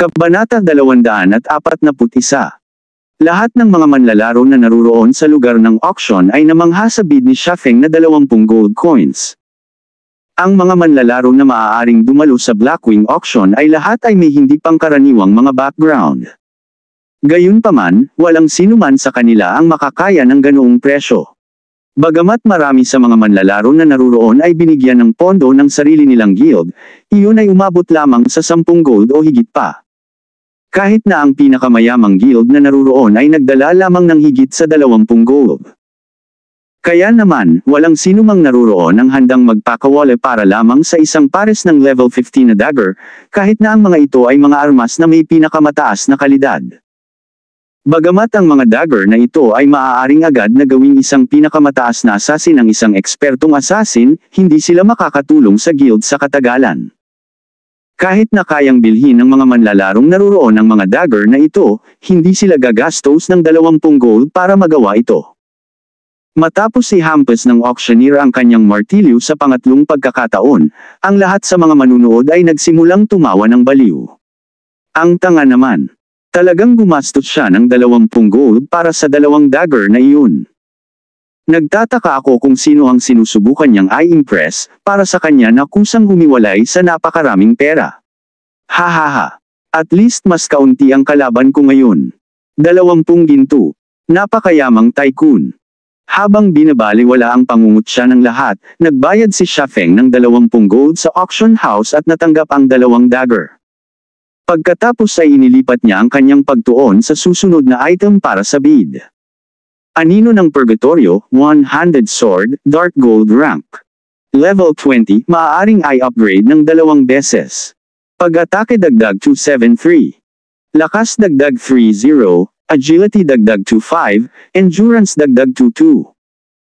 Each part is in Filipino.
Kabanata 241. Lahat ng mga manlalaro na naruroon sa lugar ng auction ay namangha sa bid ni Shafeng na 20 gold coins. Ang mga manlalaro na maaaring dumalo sa Blackwing auction ay lahat ay may hindi pangkaraniwang mga background. Gayunpaman, walang sinuman sa kanila ang makakaya ng ganoong presyo. Bagamat marami sa mga manlalaro na naruroon ay binigyan ng pondo ng sarili nilang guild, iyon ay umabot lamang sa 10 gold o higit pa. Kahit na ang pinakamayamang guild na naruroon ay nagdala lamang ng higit sa 20 gold. Kaya naman, walang sinumang mang naruroon ang handang magpakawala para lamang sa isang pares ng level 15 na dagger, kahit na ang mga ito ay mga armas na may pinakamataas na kalidad. Bagamat ang mga dagger na ito ay maaaring agad na gawing isang pinakamataas na assassin ng isang ekspertong assassin, hindi sila makakatulong sa guild sa katagalan. Kahit na kayang bilhin ng mga manlalarong naruroon ang mga dagger na ito, hindi sila gagastos ng 20 gold para magawa ito. Matapos si Hampus ng auctioneer ang kanyang martilyo sa pangatlong pagkakataon, ang lahat sa mga manunood ay nagsimulang tumawa ng baliw. Ang tanga naman. Talagang gumastos siya ng 20 gold para sa dalawang dagger na iyon. Nagtataka ako kung sino ang sinusubukan niyang i-impress, para sa kanya na kusang humiwalay sa napakaraming pera. Hahaha. At least mas kaunti ang kalaban ko ngayon. Dalawampung ginto. Napakayamang tycoon. Habang binabaliwala ang pangungutya ng lahat, nagbayad si Shafeng ng dalawampung gold sa auction house at natanggap ang dalawang dagger. Pagkatapos ay inilipat niya ang kanyang pagtuon sa susunod na item para sa bid. Anino ng Purgatorio, 100 Sword, Dark Gold Rank. Level 20, maaaring i-upgrade ng dalawang beses. Pag-atake dagdag 273. Lakas dagdag 30, agility dagdag 25, endurance dagdag 22.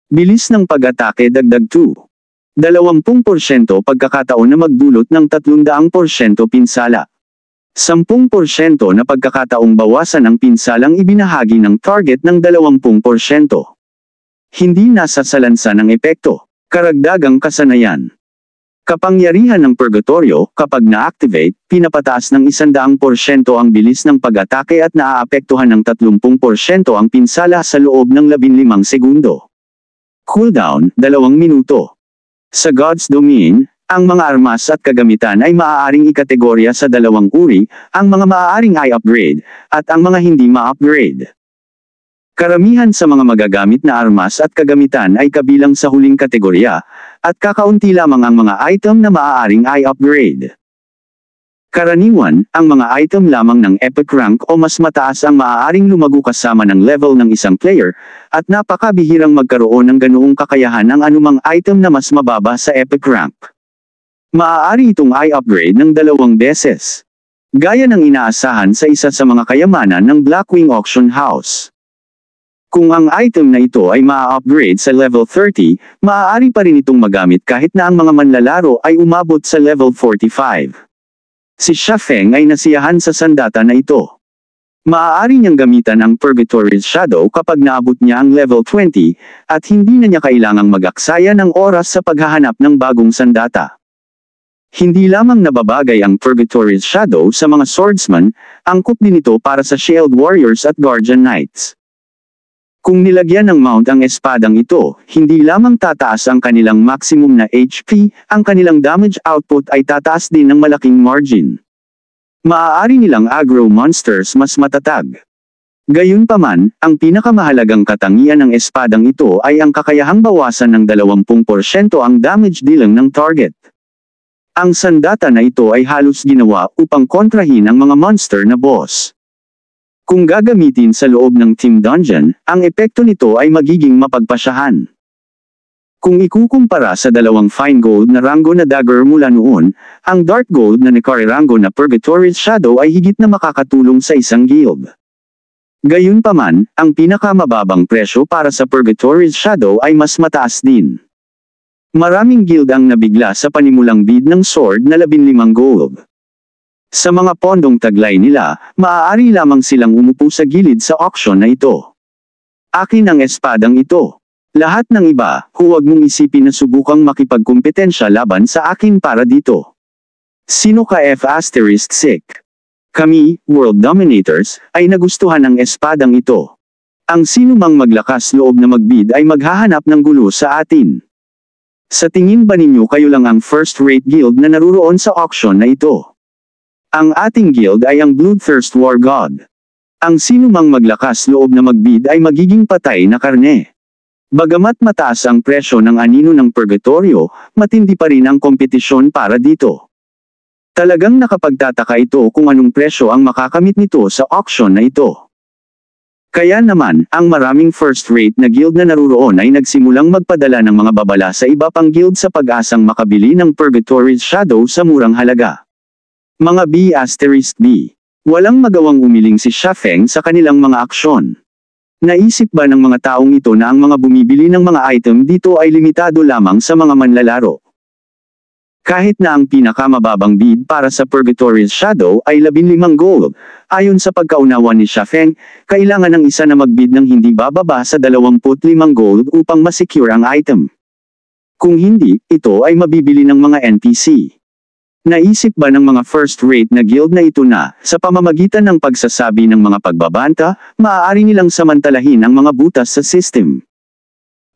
Bilis ng pag-atake dagdag 2. 20% pagkakataon na magdulot ng 300% pinsala. 10% na pagkakataong bawasan ang pinsalang ibinahagi ng target ng 20%. Hindi nasa nasasalansa ng epekto, karagdagang kasanayan. Kapangyarihan ng purgatorio, kapag na-activate, pinapataas ng 100% ang bilis ng pag-atake at naaapektuhan ng 30% ang pinsala sa loob ng 15 segundo. Cooldown, 2 minuto. Sa God's Domain, ang mga armas at kagamitan ay maaaring ikategorya sa dalawang uri, ang mga maaaring ay upgrade, at ang mga hindi ma-upgrade. Karamihan sa mga magagamit na armas at kagamitan ay kabilang sa huling kategorya, at kakaunti lamang ang mga item na maaaring ay upgrade. Karaniwan, ang mga item lamang ng epic rank o mas mataas ang maaaring lumago kasama ng level ng isang player, at napakabihirang magkaroon ng ganoong kakayahan ang anumang item na mas mababa sa epic rank. Maaari itong i-upgrade ng dalawang beses. Gaya ng inaasahan sa isa sa mga kayamanan ng Blackwing Auction House. Kung ang item na ito ay ma upgrade sa level 30, maaari pa rin itong magamit kahit na ang mga manlalaro ay umabot sa level 45. Si Shafeng ay nasiyahan sa sandata na ito. Maaari niyang gamitan ang Purgatory's Shadow kapag naabot niya ang level 20, at hindi na niya kailangang magaksaya ng oras sa paghahanap ng bagong sandata. Hindi lamang nababagay ang Purgatory's Shadow sa mga swordsman, angkop din ito para sa Shield Warriors at Guardian Knights. Kung nilagyan ng mount ang espadang ito, hindi lamang tataas ang kanilang maximum na HP, ang kanilang damage output ay tataas din ng malaking margin. Maaari nilang aggro monsters mas matatag. Gayunpaman, ang pinakamahalagang katangian ng espadang ito ay ang kakayahang bawasan ng 20% ang damage dilang ng target. Ang sandata na ito ay halos ginawa upang kontrahin ang mga monster na boss. Kung gagamitin sa loob ng team dungeon, ang epekto nito ay magiging mapagpasyahan. Kung ikukumpara sa dalawang fine gold na rango na dagger mula noon, ang dark gold na Nekari rango na Purgatory's Shadow ay higit na makakatulong sa isang guild. Gayunpaman, ang pinakamababang presyo para sa Purgatory's Shadow ay mas mataas din. Maraming guild ang nabigla sa panimulang bid ng sword na 15 gold. Sa mga pondong taglay nila, maaari lamang silang umupo sa gilid sa auction na ito. Akin ang espadang ito. Lahat ng iba, huwag mong isipin na subukang makipagkompetensya laban sa akin para dito. Sino ka F asterisk sick? Kami, world dominators, ay nagustuhan ang espadang ito. Ang sinumang maglakas loob na magbid ay maghahanap ng gulo sa atin. Sa tingin ba ninyo kayo lang ang first-rate guild na naruroon sa auction na ito? Ang ating guild ay ang Bloodthirst War God. Ang sinumang maglakas loob na magbid ay magiging patay na karne. Bagamat mataas ang presyo ng anino ng purgatorio, matindi pa rin ang kompetisyon para dito. Talagang nakapagtataka ito kung anong presyo ang makakamit nito sa auction na ito. Kaya naman, ang maraming first-rate na guild na naruroon ay nagsimulang magpadala ng mga babala sa iba pang guild sa pag-asang makabili ng Purgatory Shadow sa murang halaga. Mga B asterisk B. Walang magawang umiling si Shafeng sa kanilang mga aksyon. Naisip ba ng mga taong ito na ang mga bumibili ng mga item dito ay limitado lamang sa mga manlalaro? Kahit na ang pinakamababang bid para sa Purgatorious Shadow ay 15 gold, ayon sa pagkaunawa ni Shafeng, kailangan ng isa na magbid ng hindi bababa sa 25 gold upang masecure ang item. Kung hindi, ito ay mabibili ng mga NPC. Naisip ba ng mga first-rate na guild na ito na, sa pamamagitan ng pagsasabi ng mga pagbabanta, maaari nilang samantalahin ang mga butas sa system?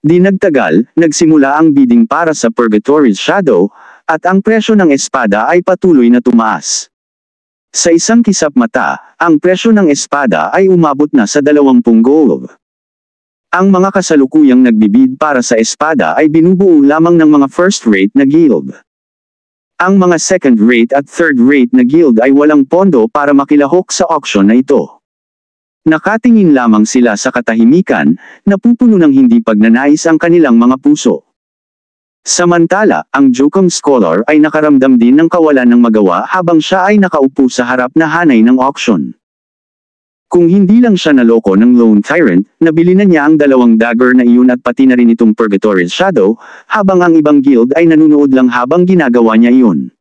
Di nagtagal, nagsimula ang bidding para sa Purgatory's Shadow, at ang presyo ng espada ay patuloy na tumaas. Sa isang kisap mata, ang presyo ng espada ay umabot na sa 20 gold. Ang mga kasalukuyang nagbibid para sa espada ay binubuo lamang ng mga first-rate na guild. Ang mga second-rate at third-rate na guild ay walang pondo para makilahok sa auction na ito. Nakatingin lamang sila sa katahimikan, napupuno ng hindi pagnanais ang kanilang mga puso. Samantala, ang Jukong Scholar ay nakaramdam din ng kawalan ng magawa habang siya ay nakaupo sa harap na hanay ng auction. Kung hindi lang siya naloko ng lone tyrant, nabili na niya ang dalawang dagger na iyon at pati na rin itong Purgatory's Shadow, habang ang ibang guild ay nanunood lang habang ginagawa niya iyon.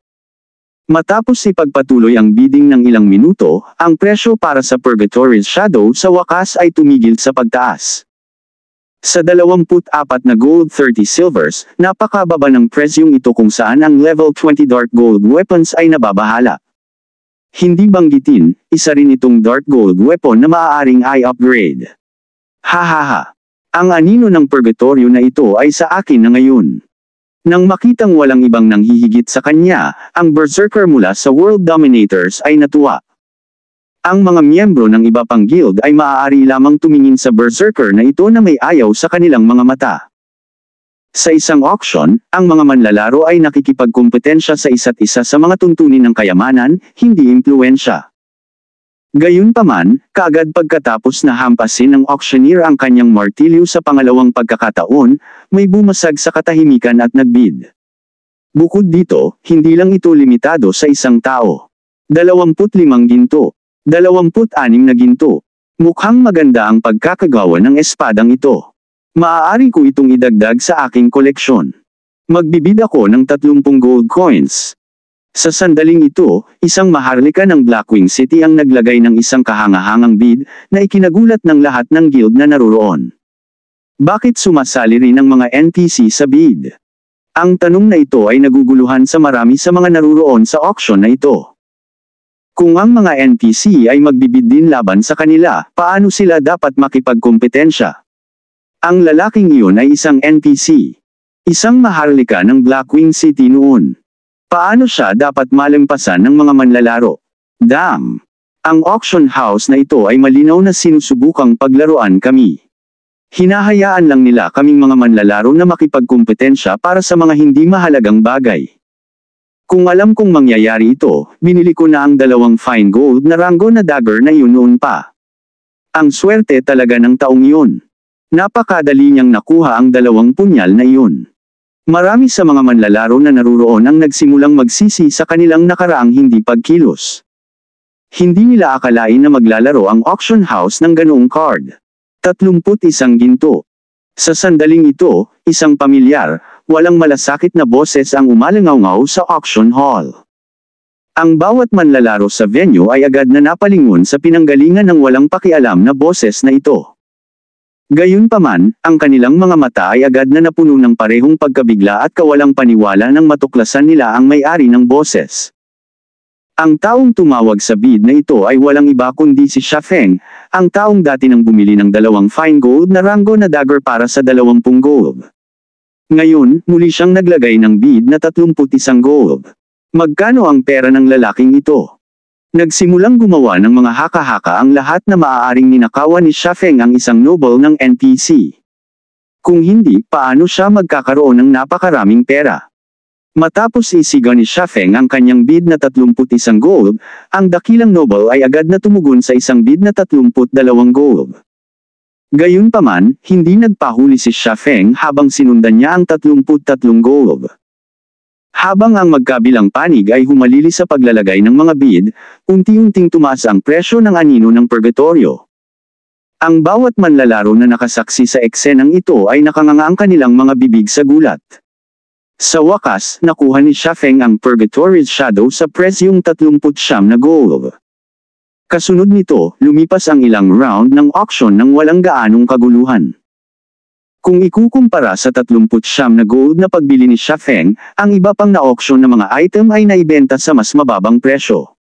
Matapos si pagpatuloy ang bidding ng ilang minuto, ang presyo para sa Purgatory's Shadow sa wakas ay tumigil sa pagtaas. Sa 24 na gold 30 silvers, napakababa ng presyong ito kung saan ang level 20 dark gold weapons ay nababahala. Hindi banggitin, isa rin itong dark gold weapon na maaaring i-upgrade. Hahaha! Ang anino ng purgatorio na ito ay sa akin na ngayon. Nang makitang walang ibang nanghihigit sa kanya, ang berserker mula sa World Dominators ay natuwa. Ang mga miyembro ng iba pang guild ay maaari lamang tumingin sa berserker na ito na may ayaw sa kanilang mga mata. Sa isang auction, ang mga manlalaro ay nakikipagkompetensya sa isa't isa sa mga tuntunin ng kayamanan, hindi impluensya. Gayunpaman, kaagad pagkatapos na hampasin ng auctioneer ang kanyang martilyo sa pangalawang pagkakataon, may bumasag sa katahimikan at nagbid. Bukod dito, hindi lang ito limitado sa isang tao. 25 ginto, 26 na ginto. Mukhang maganda ang pagkakagawa ng espadang ito. Maaari ko itong idagdag sa aking koleksyon. Magbibid ako ng 30 gold coins. Sa sandaling ito, isang maharlika ng Blackwing City ang naglagay ng isang kahangahangang bid na ikinagulat ng lahat ng guild na naroroon. Bakit sumasali rin ang mga NPC sa bid? Ang tanong na ito ay naguguluhan sa marami sa mga naruroon sa auction na ito. Kung ang mga NPC ay magbibid din laban sa kanila, paano sila dapat makipagkompetensya? Ang lalaking iyon ay isang NPC. Isang maharlika ng Blackwing City noon. Paano siya dapat malampasan ng mga manlalaro? Damn! Ang auction house na ito ay malinaw na sinusubukang paglaruan kami. Hinahayaan lang nila kaming mga manlalaro na makipagkompetensya para sa mga hindi mahalagang bagay. Kung alam kong mangyayari ito, binili ko na ang dalawang fine gold na ranggo na dagger na yun noon pa. Ang swerte talaga ng taong yun. Napakadali niyang nakuha ang dalawang punyal na yun. Marami sa mga manlalaro na naruroon ang nagsimulang magsisi sa kanilang nakaraang hindi pagkilos. Hindi nila akalain na maglalaro ang auction house ng ganoong card. 31 ginto. Sa sandaling ito, isang pamilyar, walang malasakit na boses ang umalangaw sa auction hall. Ang bawat manlalaro sa venue ay agad na napalingon sa pinanggalingan ng walang pakialam na boses na ito. Gayunpaman, ang kanilang mga mata ay agad na napuno ng parehong pagkabigla at kawalang paniwala nang matuklasan nila ang may-ari ng boses. Ang taong tumawag sa bid na ito ay walang iba kundi si Feng, ang taong dati nang bumili ng dalawang fine gold na rango na dagger para sa dalawampung gold. Ngayon, muli siyang naglagay ng bid na 31 gold. Magkano ang pera ng lalaking ito? Nagsimulang gumawa ng mga haka-haka ang lahat na maaaring ninakawan ni Shafeng ang isang noble ng NPC. Kung hindi, paano siya magkakaroon ng napakaraming pera? Matapos isigaw ni Shafeng ang kanyang bid na 31 gold, ang dakilang noble ay agad na tumugon sa isang bid na 32 gold. Gayunpaman, hindi nagpahuli si Feng habang sinundan niya ang 33 golub. Habang ang magkabilang panig ay humalili sa paglalagay ng mga bid, unti-unting tumaas ang presyo ng anino ng purgatorio. Ang bawat manlalaro na nakasaksi sa eksenang ito ay nakanganga ang kanilang mga bibig sa gulat. Sa wakas, nakuha ni Feng ang Purgatory's Shadow sa presyong 39 na gold. Kasunod nito, lumipas ang ilang round ng auction ng walang gaanong kaguluhan. Kung ikukumpara sa 39 na gold na pagbili ni Feng, ang iba pang na-auction na mga item ay naibenta sa mas mababang presyo.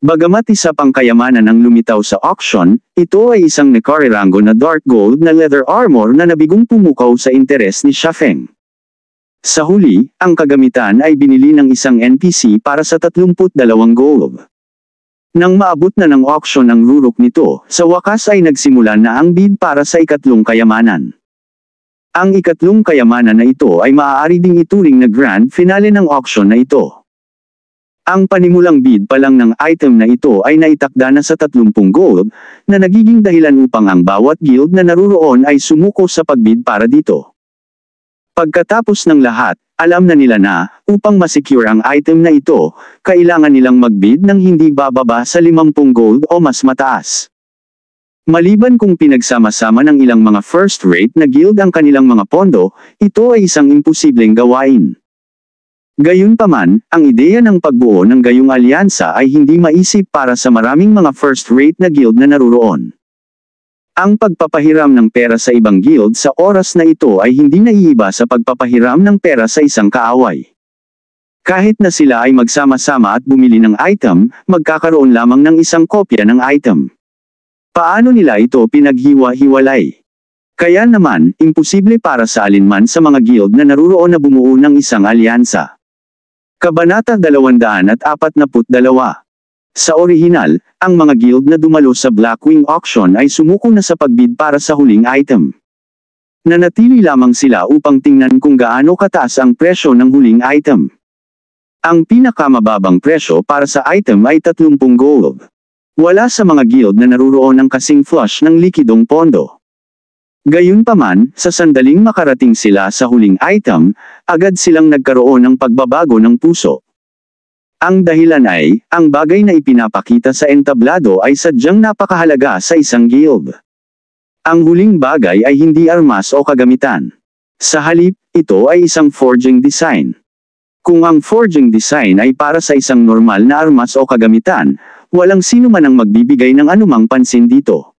Bagamat isa pang kayamanan ang lumitaw sa auction, ito ay isang nekarirango na dark gold na leather armor na nabigong pumukaw sa interes ni Feng. Sa huli, ang kagamitan ay binili ng isang NPC para sa 32 gold. Nang maabot na ng auction ang rurok nito, sa wakas ay nagsimula na ang bid para sa ikatlong kayamanan. Ang ikatlong kayamanan na ito ay maaari ding ituring na grand finale ng auction na ito. Ang panimulang bid pa lang ng item na ito ay naitakda na sa 30 gold, na nagiging dahilan upang ang bawat guild na naruroon ay sumuko sa pagbid para dito. Pagkatapos ng lahat, alam na nila na, upang masecure ang item na ito, kailangan nilang magbid ng hindi bababa sa 50 gold o mas mataas. Maliban kung pinagsama-sama ng ilang mga first-rate na guild ang kanilang mga pondo, ito ay isang imposibleng gawain. Gayunpaman, ang ideya ng pagbuo ng gayong alyansa ay hindi maisip para sa maraming mga first-rate na guild na naruroon. Ang pagpapahiram ng pera sa ibang guild sa oras na ito ay hindi naiiba sa pagpapahiram ng pera sa isang kaaway. Kahit na sila ay magsama-sama at bumili ng item, magkakaroon lamang ng isang kopya ng item. Paano nila ito pinaghiwa-hiwalay? Kaya naman, imposible para sa alinman sa mga guild na naruroon na bumuo ng isang alyansa. Kabanata 242 sa orihinal, ang mga guild na dumalo sa Blackwing Auction ay sumuko na sa pagbid para sa huling item. Nanatili lamang sila upang tingnan kung gaano kataas ang presyo ng huling item. Ang pinakamababang presyo para sa item ay 30 gold. Wala sa mga guild na naruroon ang kasing flush ng likidong pondo. Gayunpaman, sa sandaling makarating sila sa huling item, agad silang nagkaroon ng pagbabago ng puso. Ang dahilan ay, ang bagay na ipinapakita sa entablado ay sadyang napakahalaga sa isang guild. Ang huling bagay ay hindi armas o kagamitan. Sa halip, ito ay isang forging design. Kung ang forging design ay para sa isang normal na armas o kagamitan, walang sino man ang magbibigay ng anumang pansin dito.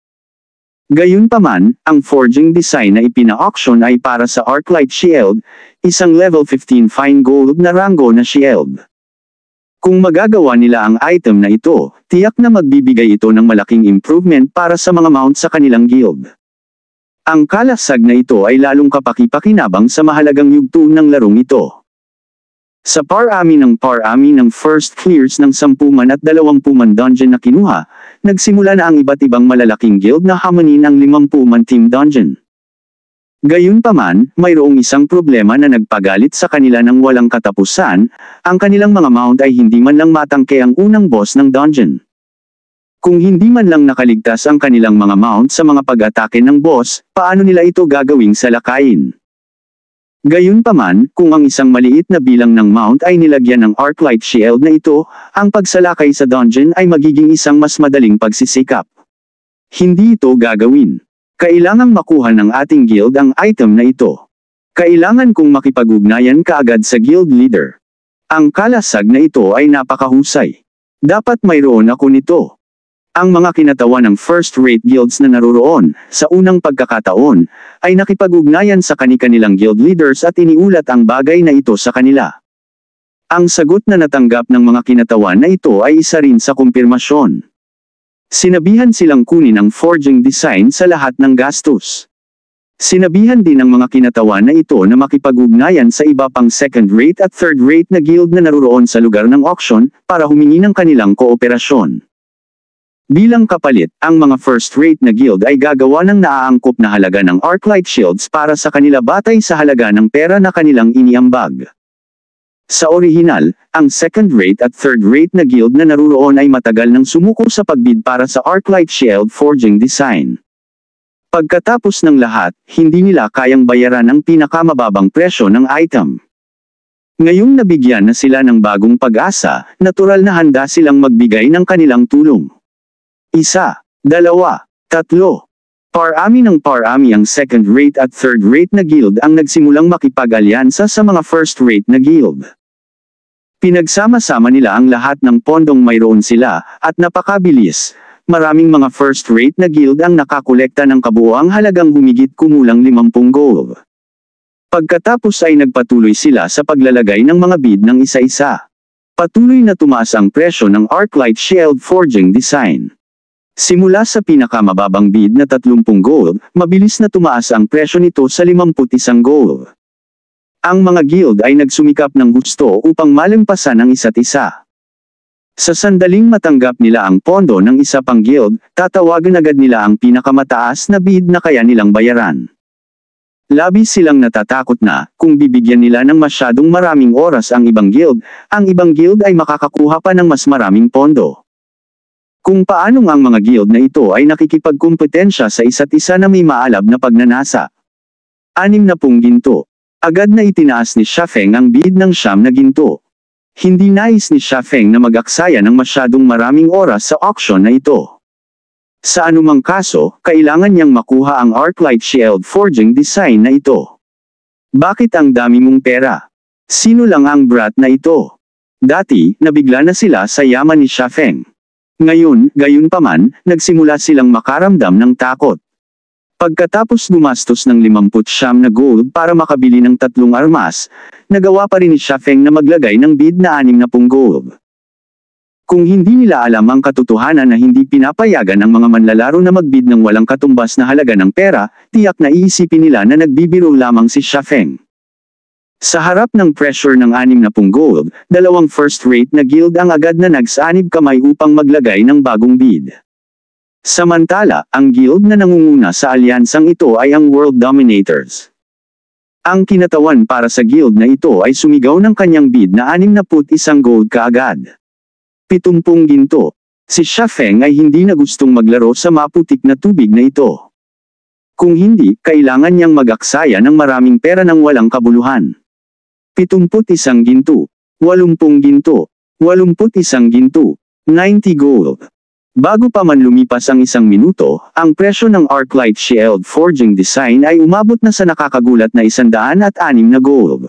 Gayunpaman, ang forging design na ipina-auction ay para sa Arclight Shield, isang level 15 fine gold na rango na shield. Kung magagawa nila ang item na ito, tiyak na magbibigay ito ng malaking improvement para sa mga mount sa kanilang guild. Ang kalasag na ito ay lalong kapaki-pakinabang sa mahalagang yugto ng larong ito. Sa parami ng parami ng first clears ng 10 man at 20 man dungeon na kinuha, nagsimula na ang iba't ibang malalaking guild na hamanin ang 50 man team dungeon. Gayunpaman, mayroong isang problema na nagpagalit sa kanila ng walang katapusan, ang kanilang mga mount ay hindi man lang matangke ang unang boss ng dungeon. Kung hindi man lang nakaligtas ang kanilang mga mount sa mga pag-atake ng boss, paano nila ito gagawing salakayin? Gayunpaman, kung ang isang maliit na bilang ng mount ay nilagyan ng arc light shield na ito, ang pagsalakay sa dungeon ay magiging isang mas madaling pagsisikap. Hindi ito gagawin. Kailangang makuha ng ating guild ang item na ito. Kailangan kong makipagugnayan kaagad sa guild leader. Ang kalasag na ito ay napakahusay. Dapat mayroon ako nito. Ang mga kinatawan ng first-rate guilds na naroroon, sa unang pagkakataon, ay nakipagugnayan sa kani-kanilang guild leaders at iniulat ang bagay na ito sa kanila. Ang sagot na natanggap ng mga kinatawan na ito ay isa rin sa kumpirmasyon. Sinabihan silang kunin ang forging design sa lahat ng gastos. Sinabihan din ng mga kinatawan na ito na makipag-ugnayan sa iba pang second-rate at third-rate na guild na naruroon sa lugar ng auction para humingi ng kanilang kooperasyon. Bilang kapalit, ang mga first-rate na guild ay gagawa ng naaangkop na halaga ng arc light shields para sa kanila batay sa halaga ng pera na kanilang iniambag. Sa orihinal, ang second-rate at third-rate na guild na naruroon ay matagal nang sumuko sa pagbid para sa Arclight Shield forging design. Pagkatapos ng lahat, hindi nila kayang bayaran ang pinakamababang presyo ng item. Ngayong nabigyan na sila ng bagong pag-asa, natural na handa silang magbigay ng kanilang tulong. Isa, dalawa, tatlo. Parami ng parami ang second-rate at third-rate na guild ang nagsimulang makipag-alyansa sa mga first-rate na guild. Pinagsama-sama nila ang lahat ng pondong mayroon sila, at napakabilis. Maraming mga first-rate na guild ang nakakolekta ng kabuoang halagang humigit kumulang 50 gold. Pagkatapos ay nagpatuloy sila sa paglalagay ng mga bid ng isa-isa. Patuloy na tumaas ang presyo ng Arclight Shield Forging Design. Simula sa pinakamababang bid na 30 gold, mabilis na tumaas ang presyo nito sa 51 gold. Ang mga guild ay nagsumikap ng gusto upang malampasan ang isa't isa. Sa sandaling matanggap nila ang pondo ng isa pang guild, tatawagan agad nila ang pinakamataas na bid na kaya nilang bayaran. Labis silang natatakot na, kung bibigyan nila ng masyadong maraming oras ang ibang guild, ang ibang guild ay makakakuha pa ng mas maraming pondo. Kung paanong ang mga guild na ito ay nakikipagkumpetensya sa isa't isa na may maalab na pagnanasa. Anim na pong ginto. Agad na itinaas ni Shafeng ang bid ng siyam na ginto. Hindi nais ni Shafeng na mag-aksaya ng masyadong maraming oras sa auction na ito. Sa anumang kaso, kailangan niyang makuha ang Arclight Shield forging design na ito. Bakit ang dami mong pera? Sino lang ang brat na ito? Dati, nabigla na sila sa yaman ni Shafeng. Ngayon, gayon paman, nagsimula silang makaramdam ng takot. Pagkatapos gumastos ng 59 na gold para makabili ng tatlong armas, nagawa pa rin ni Shafeng na maglagay ng bid na 60 gold. Kung hindi nila alam ang katotohanan na hindi pinapayagan ang mga manlalaro na magbid ng walang katumbas na halaga ng pera, tiyak na iisipin nila na nagbibiro lamang si Shafeng. Sa harap ng pressure ng 60 gold, dalawang first-rate na guild ang agad na nagsanib kamay upang maglagay ng bagong bid. Samantala, ang guild na nangunguna sa alyansang ito ay ang World Dominators. Ang kinatawan para sa guild na ito ay sumigaw ng kanyang bid na 61 gold kaagad. 70 ginto. Si Shafeng ay hindi na gustong maglaro sa maputik na tubig na ito. Kung hindi, kailangan niyang magaksaya ng maraming pera ng walang kabuluhan. 71 ginto, 80 ginto, 81 ginto, 90 gold. Bago pa man lumipas ang isang minuto, ang presyo ng Arclight Shield Forging Design ay umabot na sa nakakagulat na 106 na gold.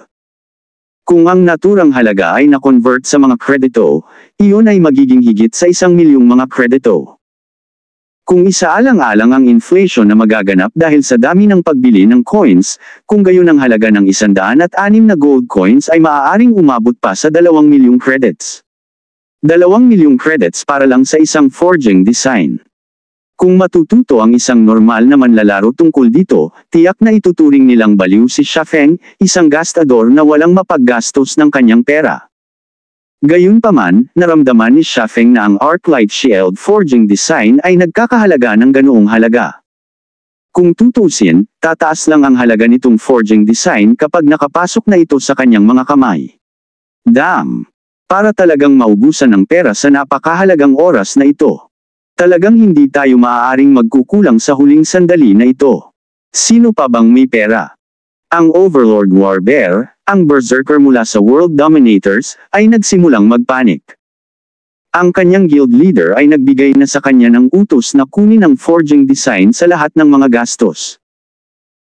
Kung ang naturang halaga ay na-convert sa mga kredito, iyon ay magiging higit sa isang milyong mga kredito. Kung isaalang-alang ang inflation na magaganap dahil sa dami ng pagbili ng coins, kung gayon ang halaga ng 106 na gold coins ay maaaring umabot pa sa 2 milyong credits. Dalawang milyong credits para lang sa isang forging design. Kung matututo ang isang normal na manlalaro tungkol dito, tiyak na ituturing nilang baliw si Shafeng, isang gastador na walang mapaggastos ng kanyang pera. Gayunpaman, naramdaman ni Shafeng na ang Arclight Shield forging design ay nagkakahalaga ng ganoong halaga. Kung tutusin, tataas lang ang halaga nitong forging design kapag nakapasok na ito sa kanyang mga kamay. Damn! para talagang maubusan ng pera sa napakahalagang oras na ito. Talagang hindi tayo maaaring magkukulang sa huling sandali na ito. Sino pa bang may pera? Ang Overlord Warbear, ang berserker mula sa World Dominators, ay nagsimulang magpanik. Ang kanyang guild leader ay nagbigay na sa kanya ng utos na kunin ang forging design sa lahat ng mga gastos.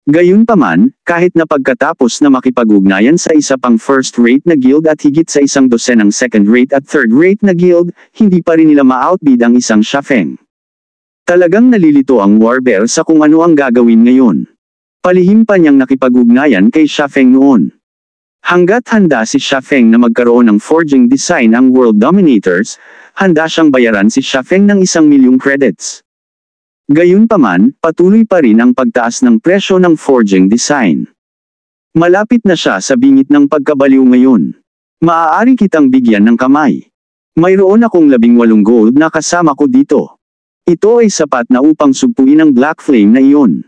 Gayunpaman, kahit na pagkatapos na makipag-ugnayan sa isa pang first-rate na guild at higit sa isang dosenang second-rate at third-rate na guild, hindi pa rin nila ma-outbid ang isang Shafeng. Talagang nalilito ang Warbear sa kung ano ang gagawin ngayon. Palihim pa niyang nakipag-ugnayan kay Shafeng noon. Hanggat handa si Shafeng na magkaroon ng forging design ang World Dominators, handa siyang bayaran si Shafeng ng isang milyong credits. Gayunpaman, patuloy pa rin ang pagtaas ng presyo ng forging design. Malapit na siya sa bingit ng pagkabaliw ngayon. Maaari kitang bigyan ng kamay. Mayroon akong labing walong gold na kasama ko dito. Ito ay sapat na upang sugpuin ang black flame na iyon.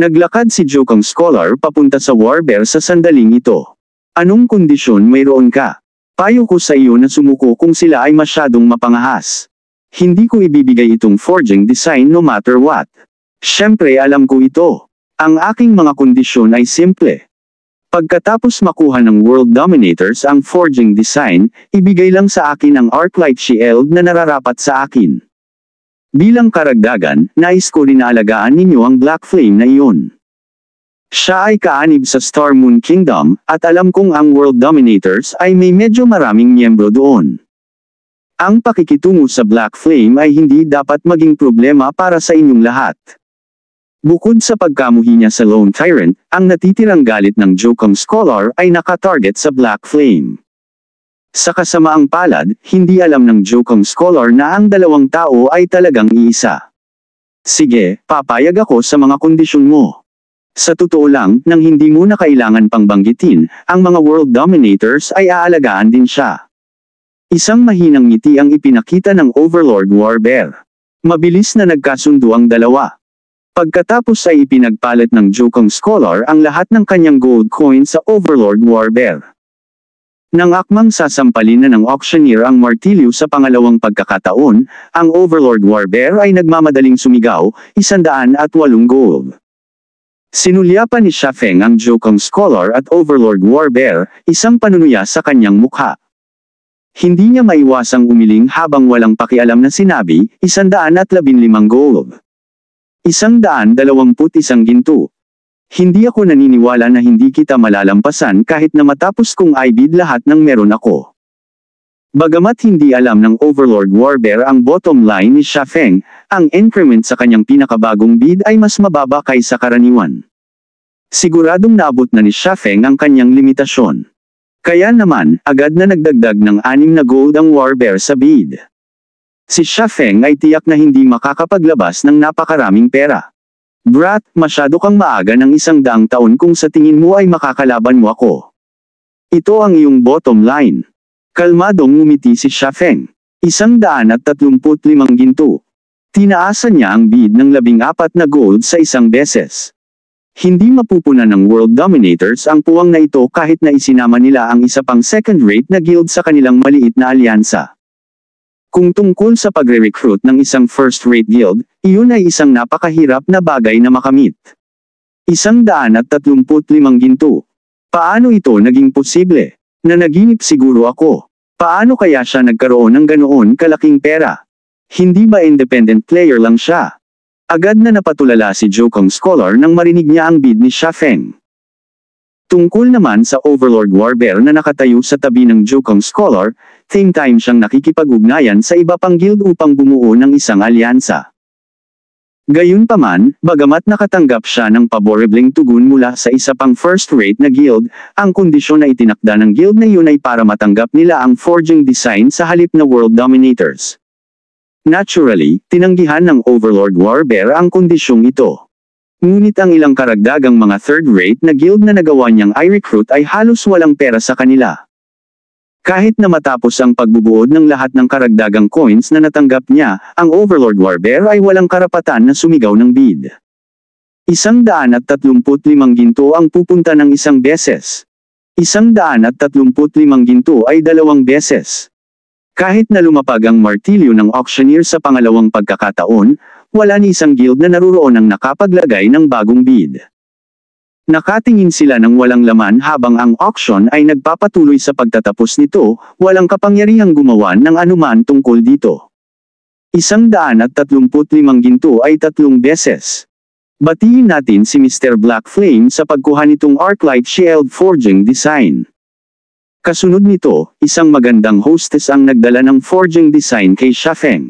Naglakad si Jokang Scholar papunta sa Warbear sa sandaling ito. Anong kondisyon mayroon ka? Payo ko sa iyo na sumuko kung sila ay masyadong mapangahas. Hindi ko ibibigay itong forging design no matter what. Siyempre alam ko ito. Ang aking mga kondisyon ay simple. Pagkatapos makuha ng World Dominators ang forging design, ibigay lang sa akin ang Arclight Shield na nararapat sa akin. Bilang karagdagan, nais ko rin alagaan ninyo ang Black Flame na iyon. Siya ay kaanib sa Star Moon Kingdom, at alam kong ang World Dominators ay may medyo maraming miyembro doon. Ang pakikitungo sa Black Flame ay hindi dapat maging problema para sa inyong lahat. Bukod sa pagkamuhi niya sa Lone Tyrant, ang natitirang galit ng Jocum Scholar ay nakatarget sa Black Flame. Sa kasamaang palad, hindi alam ng Jocum Scholar na ang dalawang tao ay talagang iisa. Sige, papayag ako sa mga kondisyon mo. Sa totoo lang, nang hindi mo na kailangan pang banggitin, ang mga world dominators ay aalagaan din siya. Isang mahinang ngiti ang ipinakita ng Overlord Warbell. Mabilis na nagkasundo ang dalawa. Pagkatapos ay ipinagpalit ng Jokong Scholar ang lahat ng kanyang gold coin sa Overlord Warbell. Nang akmang sasampalin na ng auctioneer ang martilyo sa pangalawang pagkakataon, ang Overlord Warbear ay nagmamadaling sumigaw, isandaan at walong gold. Sinulyapan ni Shafeng ang Jokong Scholar at Overlord Warbear, isang panunuya sa kanyang mukha. Hindi niya maiwasang umiling habang walang pakialam na sinabi, isandaan at labinlimang gold. Isang daan dalawamput isang ginto. Hindi ako naniniwala na hindi kita malalampasan kahit na matapos kong ibid lahat ng meron ako. Bagamat hindi alam ng Overlord Warbear ang bottom line ni Feng, ang increment sa kanyang pinakabagong bid ay mas mababa kaysa karaniwan. Siguradong naabot na ni Feng ang kanyang limitasyon. Kaya naman, agad na nagdagdag ng anim na gold ang war bear sa bid. Si Shafeng ay tiyak na hindi makakapaglabas ng napakaraming pera. Brat, masyado kang maaga ng isang daang taon kung sa tingin mo ay makakalaban mo ako. Ito ang iyong bottom line. Kalmadong ngumiti si Shafeng. Isang daan at tatlumput limang ginto. Tinaasan niya ang bid ng labing apat na gold sa isang beses. Hindi mapupunan ng world dominators ang puwang na ito kahit na isinama nila ang isa pang second-rate na guild sa kanilang maliit na alyansa. Kung tungkol sa pagre-recruit ng isang first-rate guild, iyon ay isang napakahirap na bagay na makamit. Isang daan at tatlumput limang ginto. Paano ito naging posible? Nanaginip siguro ako. Paano kaya siya nagkaroon ng ganoon kalaking pera? Hindi ba independent player lang siya? Agad na napatulala si Jokong Scholar nang marinig niya ang bid ni Xia Feng. Tungkol naman sa Overlord Warbear na nakatayo sa tabi ng Jokong Scholar, same time siyang nakikipag-ugnayan sa iba pang guild upang bumuo ng isang alyansa. Gayunpaman, bagamat nakatanggap siya ng paboribling tugon mula sa isa pang first-rate na guild, ang kondisyon na itinakda ng guild na iyon ay para matanggap nila ang forging design sa halip na world dominators. Naturally, tinanggihan ng Overlord Warbear ang kondisyong ito. Ngunit ang ilang karagdagang mga third-rate na guild na nagawa niyang i-recruit ay halos walang pera sa kanila. Kahit na matapos ang pagbubuod ng lahat ng karagdagang coins na natanggap niya, ang Overlord Warbear ay walang karapatan na sumigaw ng bid. Isang daan at tatlumput limang ginto ang pupunta ng isang beses. Isang daan at tatlumput limang ginto ay dalawang beses. Kahit na lumapag ang martilyo ng auctioneer sa pangalawang pagkakataon, wala ni isang guild na naruroon ang nakapaglagay ng bagong bid. Nakatingin sila ng walang laman habang ang auction ay nagpapatuloy sa pagtatapos nito, walang kapangyarihang gumawa ng anuman tungkol dito. Isang daan at tatlumput limang ginto ay tatlong beses. Batiin natin si Mr. Black Flame sa pagkuha nitong Arclight Shield Forging Design. Kasunod nito, isang magandang hostess ang nagdala ng forging design kay Shafeng.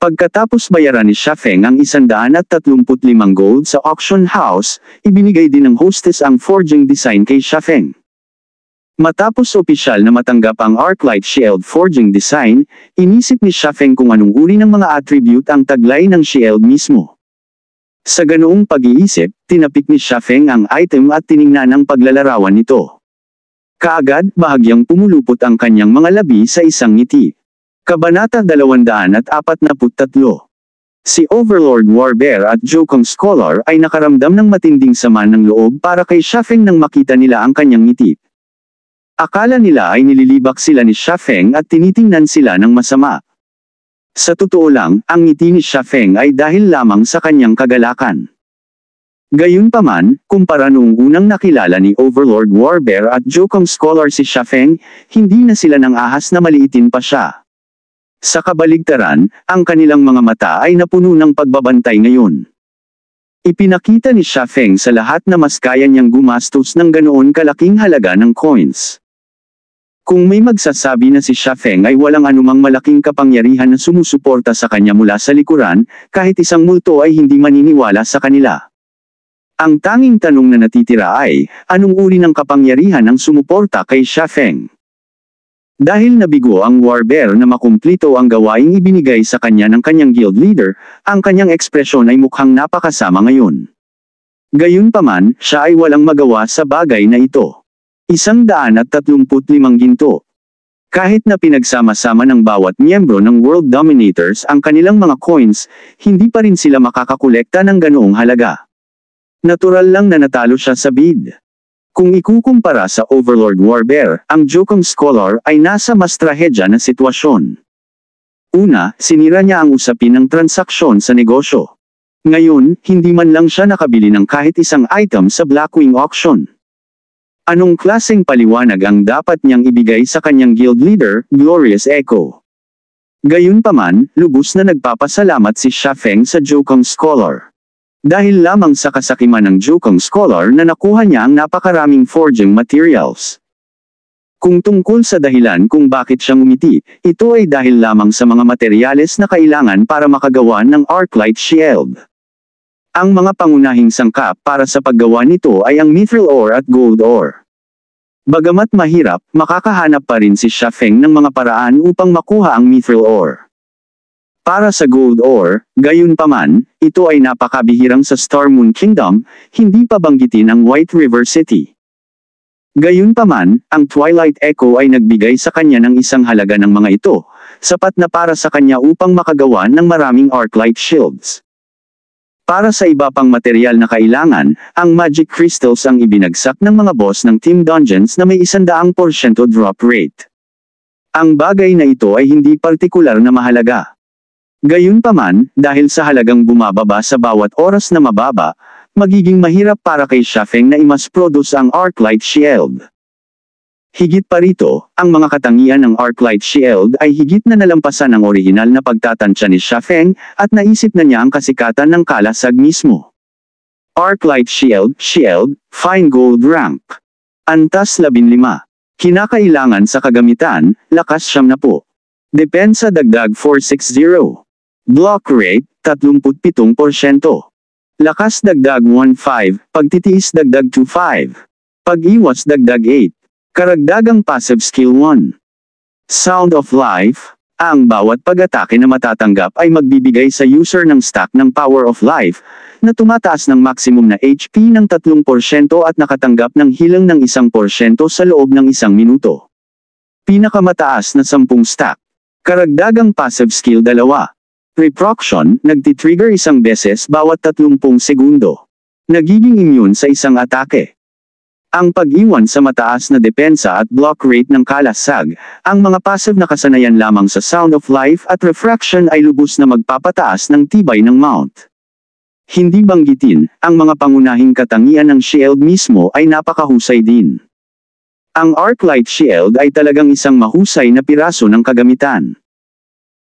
Pagkatapos bayaran ni Shafeng ang 135 gold sa auction house, ibinigay din ng hostess ang forging design kay Shafeng. Matapos opisyal na matanggap ang Arclight Shield forging design, inisip ni Shafeng kung anong uri ng mga attribute ang taglay ng shield mismo. Sa ganoong pag-iisip, tinapik ni Shafeng ang item at tiningnan ang paglalarawan nito. Kaagad, bahagyang pumulupot ang kanyang mga labi sa isang ngiti. Kabanata 243 Si Overlord Warbear at Jokong Scholar ay nakaramdam ng matinding sama ng loob para kay Shafeng nang makita nila ang kanyang ngiti. Akala nila ay nililibak sila ni Shafeng at tinitingnan sila ng masama. Sa totoo lang, ang ngiti ni Shafeng ay dahil lamang sa kanyang kagalakan. Gayunpaman, kumpara nung unang nakilala ni Overlord Warbear at Jokong Scholar si Shafeng, hindi na sila nang ahas na maliitin pa siya. Sa kabaligtaran, ang kanilang mga mata ay napuno ng pagbabantay ngayon. Ipinakita ni Shafeng sa lahat na mas kaya niyang gumastos ng ganoon kalaking halaga ng coins. Kung may magsasabi na si Shafeng ay walang anumang malaking kapangyarihan na sumusuporta sa kanya mula sa likuran, kahit isang multo ay hindi maniniwala sa kanila. Ang tanging tanong na natitira ay, anong uri ng kapangyarihan ang sumuporta kay Xia Feng? Dahil nabigo ang war bear na makumplito ang gawaing ibinigay sa kanya ng kanyang guild leader, ang kanyang ekspresyon ay mukhang napakasama ngayon. Gayunpaman, siya ay walang magawa sa bagay na ito. Isang daan at tatlumput limang ginto. Kahit na pinagsama-sama ng bawat miyembro ng World Dominators ang kanilang mga coins, hindi pa rin sila makakakolekta ng ganoong halaga. Natural lang na natalo siya sa bid. Kung ikukumpara sa Overlord Warbear, ang Jokong Scholar ay nasa mas trahedya na sitwasyon. Una, sinira niya ang usapin ng transaksyon sa negosyo. Ngayon, hindi man lang siya nakabili ng kahit isang item sa Blackwing Auction. Anong klaseng paliwanag ang dapat niyang ibigay sa kanyang guild leader, Glorious Echo? Gayunpaman, lubos na nagpapasalamat si Shafeng sa Jokong Scholar dahil lamang sa kasakiman ng Jukong Scholar na nakuha niya ang napakaraming forging materials. Kung tungkol sa dahilan kung bakit siya ngumiti, ito ay dahil lamang sa mga materyales na kailangan para makagawa ng arc light Shield. Ang mga pangunahing sangkap para sa paggawa nito ay ang mithril ore at gold ore. Bagamat mahirap, makakahanap pa rin si Shafeng ng mga paraan upang makuha ang mithril ore. Para sa gold ore, gayunpaman, ito ay napakabihirang sa Star Moon Kingdom, hindi pa banggitin ang White River City. Gayunpaman, ang Twilight Echo ay nagbigay sa kanya ng isang halaga ng mga ito, sapat na para sa kanya upang makagawa ng maraming arc light shields. Para sa iba pang material na kailangan, ang magic crystals ang ibinagsak ng mga boss ng Team Dungeons na may isandaang porsyento drop rate. Ang bagay na ito ay hindi partikular na mahalaga. Gayunpaman, dahil sa halagang bumababa sa bawat oras na mababa, magiging mahirap para kay Shafeng na imas-produce ang Arc Light Shield. Higit pa rito, ang mga katangian ng Arc Light Shield ay higit na nalampasan ng orihinal na pagtatansya ni Shafeng, at naisip na niya ang kasikatan ng kalasag mismo. Arc Light Shield, Shield, Fine Gold Rank. Antas 15. Kinakailangan sa kagamitan, lakas siyam na po. Depensa dagdag 460. Block rate, 37%. Lakas dagdag 1.5, pagtitiis dagdag 2.5. Pag-iwas dagdag 8. Karagdagang passive skill 1. Sound of Life, ang bawat pag-atake na matatanggap ay magbibigay sa user ng stack ng Power of Life, na tumataas ng maximum na HP ng 3% at nakatanggap ng hilang ng 1% sa loob ng isang minuto. Pinakamataas na 10 stack. Karagdagang passive skill 2. Reproction, nagtitrigger isang beses bawat 30 segundo. Nagiging immune sa isang atake. Ang pag-iwan sa mataas na depensa at block rate ng kalasag, ang mga passive na kasanayan lamang sa sound of life at refraction ay lubos na magpapataas ng tibay ng mount. Hindi banggitin, ang mga pangunahing katangian ng shield mismo ay napakahusay din. Ang arc light Shield ay talagang isang mahusay na piraso ng kagamitan.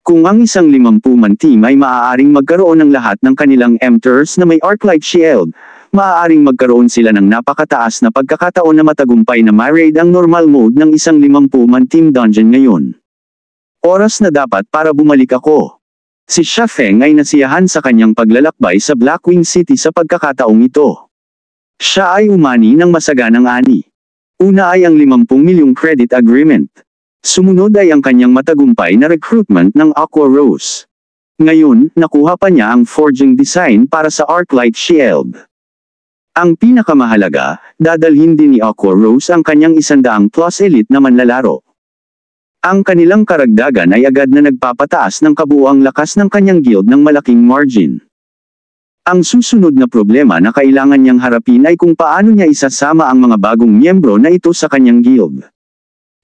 Kung ang isang limampu man team ay maaaring magkaroon ng lahat ng kanilang m na may arc light shield, maaaring magkaroon sila ng napakataas na pagkakataon na matagumpay na ma-raid ang normal mode ng isang limampu man team dungeon ngayon. Oras na dapat para bumalik ako. Si Shafeng ay nasiyahan sa kanyang paglalakbay sa Blackwing City sa pagkakataong ito. Siya ay umani ng masaganang ani. Una ay ang 50 milyong credit agreement. Sumunod ay ang kanyang matagumpay na recruitment ng Aqua Rose. Ngayon, nakuha pa niya ang forging design para sa Arclight Shield. Ang pinakamahalaga, dadalhin din ni Aqua Rose ang kanyang isandaang plus elite na manlalaro. Ang kanilang karagdagan ay agad na nagpapataas ng kabuuang lakas ng kanyang guild ng malaking margin. Ang susunod na problema na kailangan niyang harapin ay kung paano niya isasama ang mga bagong miyembro na ito sa kanyang guild.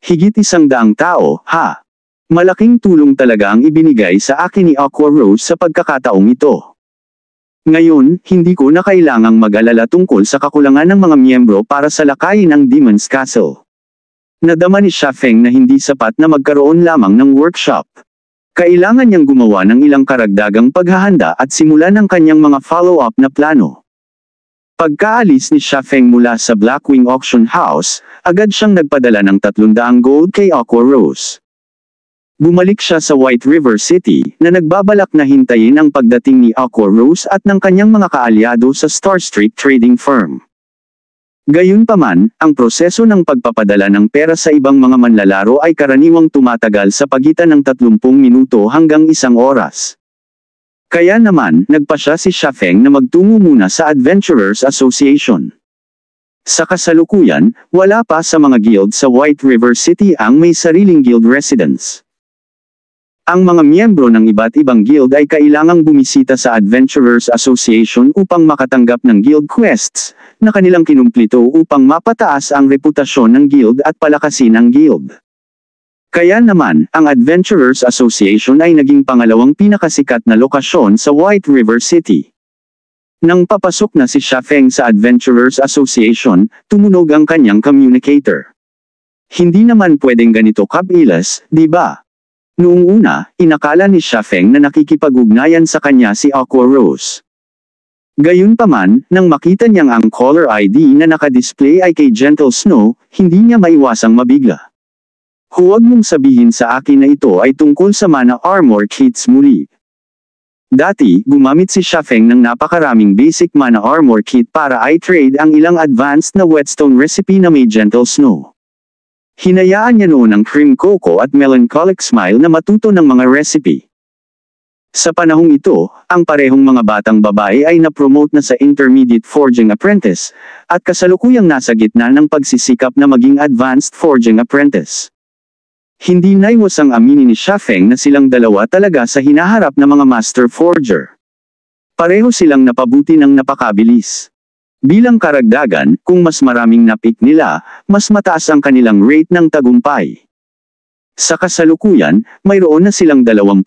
Higit isang daang tao, ha? Malaking tulong talaga ang ibinigay sa akin ni Aqua Rose sa pagkakataong ito. Ngayon, hindi ko na kailangang mag-alala tungkol sa kakulangan ng mga miyembro para salakayin ang Demon's Castle. Nadama ni Shafeng na hindi sapat na magkaroon lamang ng workshop. Kailangan niyang gumawa ng ilang karagdagang paghahanda at simula ng kanyang mga follow-up na plano. Pagkaalis ni Shafeng mula sa Blackwing Auction House, agad siyang nagpadala ng 300 gold kay Aqua Rose. Bumalik siya sa White River City na nagbabalak na hintayin ang pagdating ni Aqua Rose at ng kanyang mga kaalyado sa Star Street Trading Firm. Gayunpaman, ang proseso ng pagpapadala ng pera sa ibang mga manlalaro ay karaniwang tumatagal sa pagitan ng 30 minuto hanggang isang oras. Kaya naman, nagpasya si Shafeng na magtungo muna sa Adventurers Association. Sa kasalukuyan, wala pa sa mga guild sa White River City ang may sariling guild residence. Ang mga miyembro ng iba't ibang guild ay kailangang bumisita sa Adventurers Association upang makatanggap ng guild quests na kanilang kinumplito upang mapataas ang reputasyon ng guild at palakasin ang guild. Kaya naman, ang Adventurers Association ay naging pangalawang pinakasikat na lokasyon sa White River City. Nang papasok na si Shafeng sa Adventurers Association, tumunog ang kanyang communicator. Hindi naman pwedeng ganito kabilas, di ba? Noong una, inakala ni Shafeng na nakikipag-ugnayan sa kanya si Aqua Rose. Gayunpaman, nang makita niyang ang caller ID na nakadisplay ay kay Gentle Snow, hindi niya maiwasang mabigla. Huwag mong sabihin sa akin na ito ay tungkol sa mana armor kits muli. Dati, gumamit si Shafeng ng napakaraming basic mana armor kit para i-trade ang ilang advanced na whetstone recipe na may gentle snow. Hinayaan niya noon ang cream coco at melancholic smile na matuto ng mga recipe. Sa panahong ito, ang parehong mga batang babae ay napromote na sa intermediate forging apprentice, at kasalukuyang nasa gitna ng pagsisikap na maging advanced forging apprentice. Hindi naiwasang aminin ni Feng na silang dalawa talaga sa hinaharap ng mga master forger. Pareho silang napabuti ng napakabilis. Bilang karagdagan, kung mas maraming napik nila, mas mataas ang kanilang rate ng tagumpay. Sa kasalukuyan, mayroon na silang 20%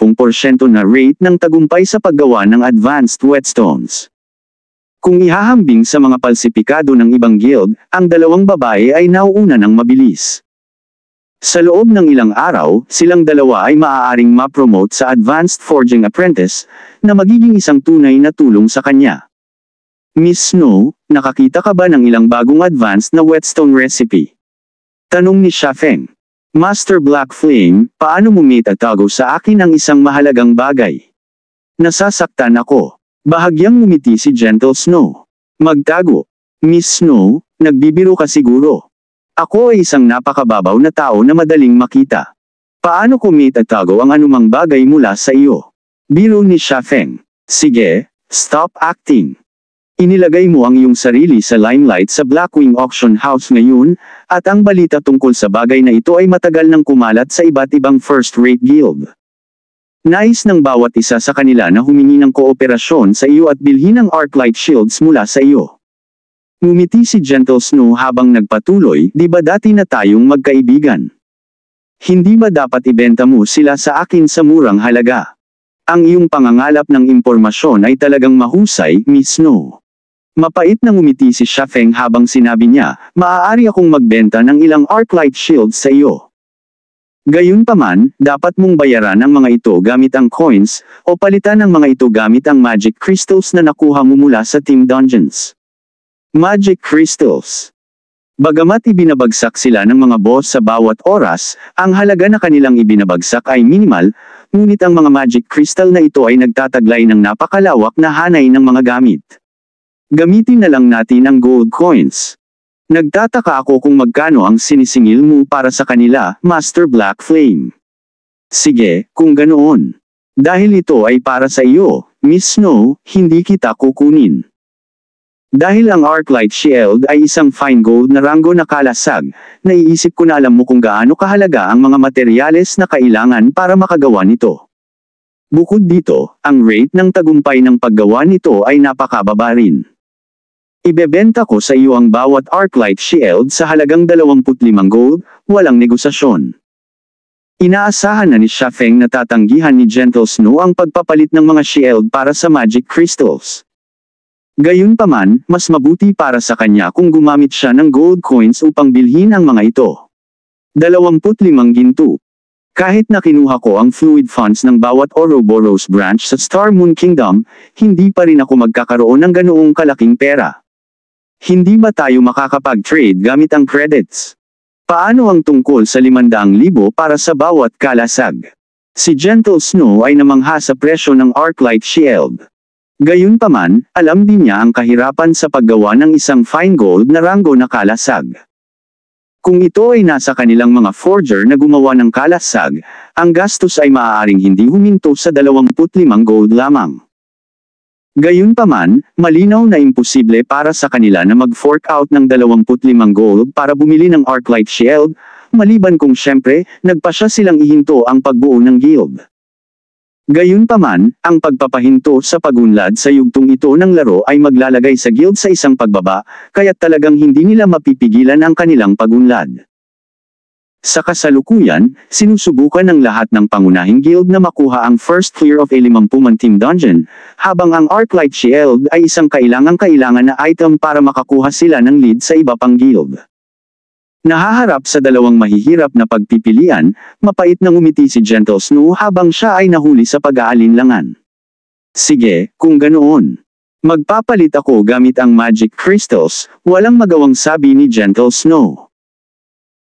na rate ng tagumpay sa paggawa ng advanced whetstones. Kung ihahambing sa mga palsipikado ng ibang guild, ang dalawang babae ay nauuna ng mabilis. Sa loob ng ilang araw, silang dalawa ay maaaring ma-promote sa Advanced Forging Apprentice, na magiging isang tunay na tulong sa kanya. Miss Snow, nakakita ka ba ng ilang bagong advanced na whetstone recipe? Tanong ni Xia Feng. Master Black Flame, paano mo mitatago sa akin ang isang mahalagang bagay? Nasasaktan ako. Bahagyang ngumiti si Gentle Snow. Magtago. Miss Snow, nagbibiro ka siguro. Ako ay isang napakababaw na tao na madaling makita. Paano kumit at tago ang anumang bagay mula sa iyo? Biro ni Shafeng. Sige, stop acting. Inilagay mo ang iyong sarili sa limelight sa Blackwing Auction House ngayon, at ang balita tungkol sa bagay na ito ay matagal nang kumalat sa iba't ibang first-rate guild. Nais ng bawat isa sa kanila na humingi ng kooperasyon sa iyo at bilhin ang arc light Shields mula sa iyo. Ngumiti si Gentle Snow habang nagpatuloy, di ba dati na tayong magkaibigan? Hindi ba dapat ibenta mo sila sa akin sa murang halaga? Ang iyong pangangalap ng impormasyon ay talagang mahusay, Miss Snow. Mapait na ngumiti si Shafeng habang sinabi niya, maaari akong magbenta ng ilang arc light shields sa iyo. Gayunpaman, dapat mong bayaran ang mga ito gamit ang coins, o palitan ang mga ito gamit ang magic crystals na nakuha mo mula sa Team Dungeons. Magic Crystals Bagamat ibinabagsak sila ng mga boss sa bawat oras, ang halaga na kanilang ibinabagsak ay minimal, ngunit ang mga magic crystal na ito ay nagtataglay ng napakalawak na hanay ng mga gamit. Gamitin na lang natin ang gold coins. Nagtataka ako kung magkano ang sinisingil mo para sa kanila, Master Black Flame. Sige, kung ganoon. Dahil ito ay para sa iyo, Miss Snow, hindi kita kukunin. Dahil ang Arclight Shield ay isang fine gold na ranggo na kalasag, naiisip ko na alam mo kung gaano kahalaga ang mga materyales na kailangan para makagawa nito. Bukod dito, ang rate ng tagumpay ng paggawa nito ay napakababa rin. Ibebenta ko sa iyo ang bawat Arclight Shield sa halagang 25 gold, walang negosasyon. Inaasahan na ni Shafeng na tatanggihan ni Gentle Snow ang pagpapalit ng mga shield para sa magic crystals. Gayunpaman, mas mabuti para sa kanya kung gumamit siya ng gold coins upang bilhin ang mga ito. 25 Ginto Kahit na kinuha ko ang fluid funds ng bawat Ouroboros branch sa Star Moon Kingdom, hindi pa rin ako magkakaroon ng ganoong kalaking pera. Hindi ba tayo makakapag-trade gamit ang credits? Paano ang tungkol sa 500,000 para sa bawat kalasag? Si Gentle Snow ay namangha sa presyo ng Arclight Shield. Gayunpaman, alam din niya ang kahirapan sa paggawa ng isang fine gold na ranggo na kalasag. Kung ito ay nasa kanilang mga forger na gumawa ng kalasag, ang gastos ay maaaring hindi huminto sa 25 gold lamang. Gayunpaman, malinaw na imposible para sa kanila na mag-fork out ng 25 gold para bumili ng arc light Shield, maliban kung syempre, nagpa siya silang ihinto ang pagbuo ng guild. Gayunpaman, ang pagpapahinto sa pagunlad sa yugtong ito ng laro ay maglalagay sa guild sa isang pagbaba, kaya't talagang hindi nila mapipigilan ang kanilang pagunlad. Sa kasalukuyan, sinusubukan ng lahat ng pangunahing guild na makuha ang first clear of a 50 man team dungeon, habang ang Arclight Shield ay isang kailangang-kailangan na item para makakuha sila ng lead sa iba pang guild. Nahaharap sa dalawang mahihirap na pagpipilian, mapait na umiti si Gentle Snow habang siya ay nahuli sa pag-aalinlangan. Sige, kung ganoon. Magpapalit ako gamit ang magic crystals, walang magawang sabi ni Gentle Snow.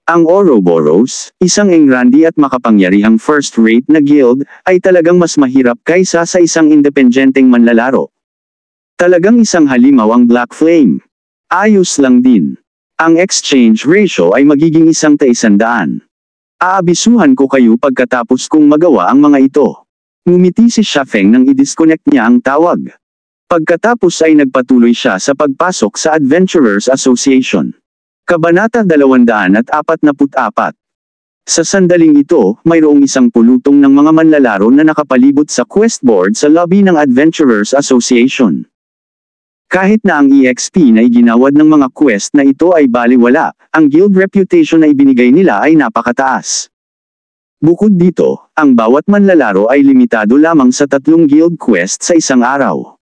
Ang Ouroboros, isang engrandi at makapangyarihang first-rate na guild, ay talagang mas mahirap kaysa sa isang independenteng manlalaro. Talagang isang halimaw ang Black Flame. Ayos lang din. Ang exchange ratio ay magiging isang taisandaan. Aabisuhan ko kayo pagkatapos kong magawa ang mga ito. Ngumiti si Shafeng nang i-disconnect niya ang tawag. Pagkatapos ay nagpatuloy siya sa pagpasok sa Adventurers Association. Kabanata 244 Sa sandaling ito, mayroong isang pulutong ng mga manlalaro na nakapalibot sa quest board sa lobby ng Adventurers Association. Kahit na ang EXP na iginawad ng mga quest na ito ay baliwala, ang guild reputation na ibinigay nila ay napakataas. Bukod dito, ang bawat manlalaro ay limitado lamang sa tatlong guild quest sa isang araw.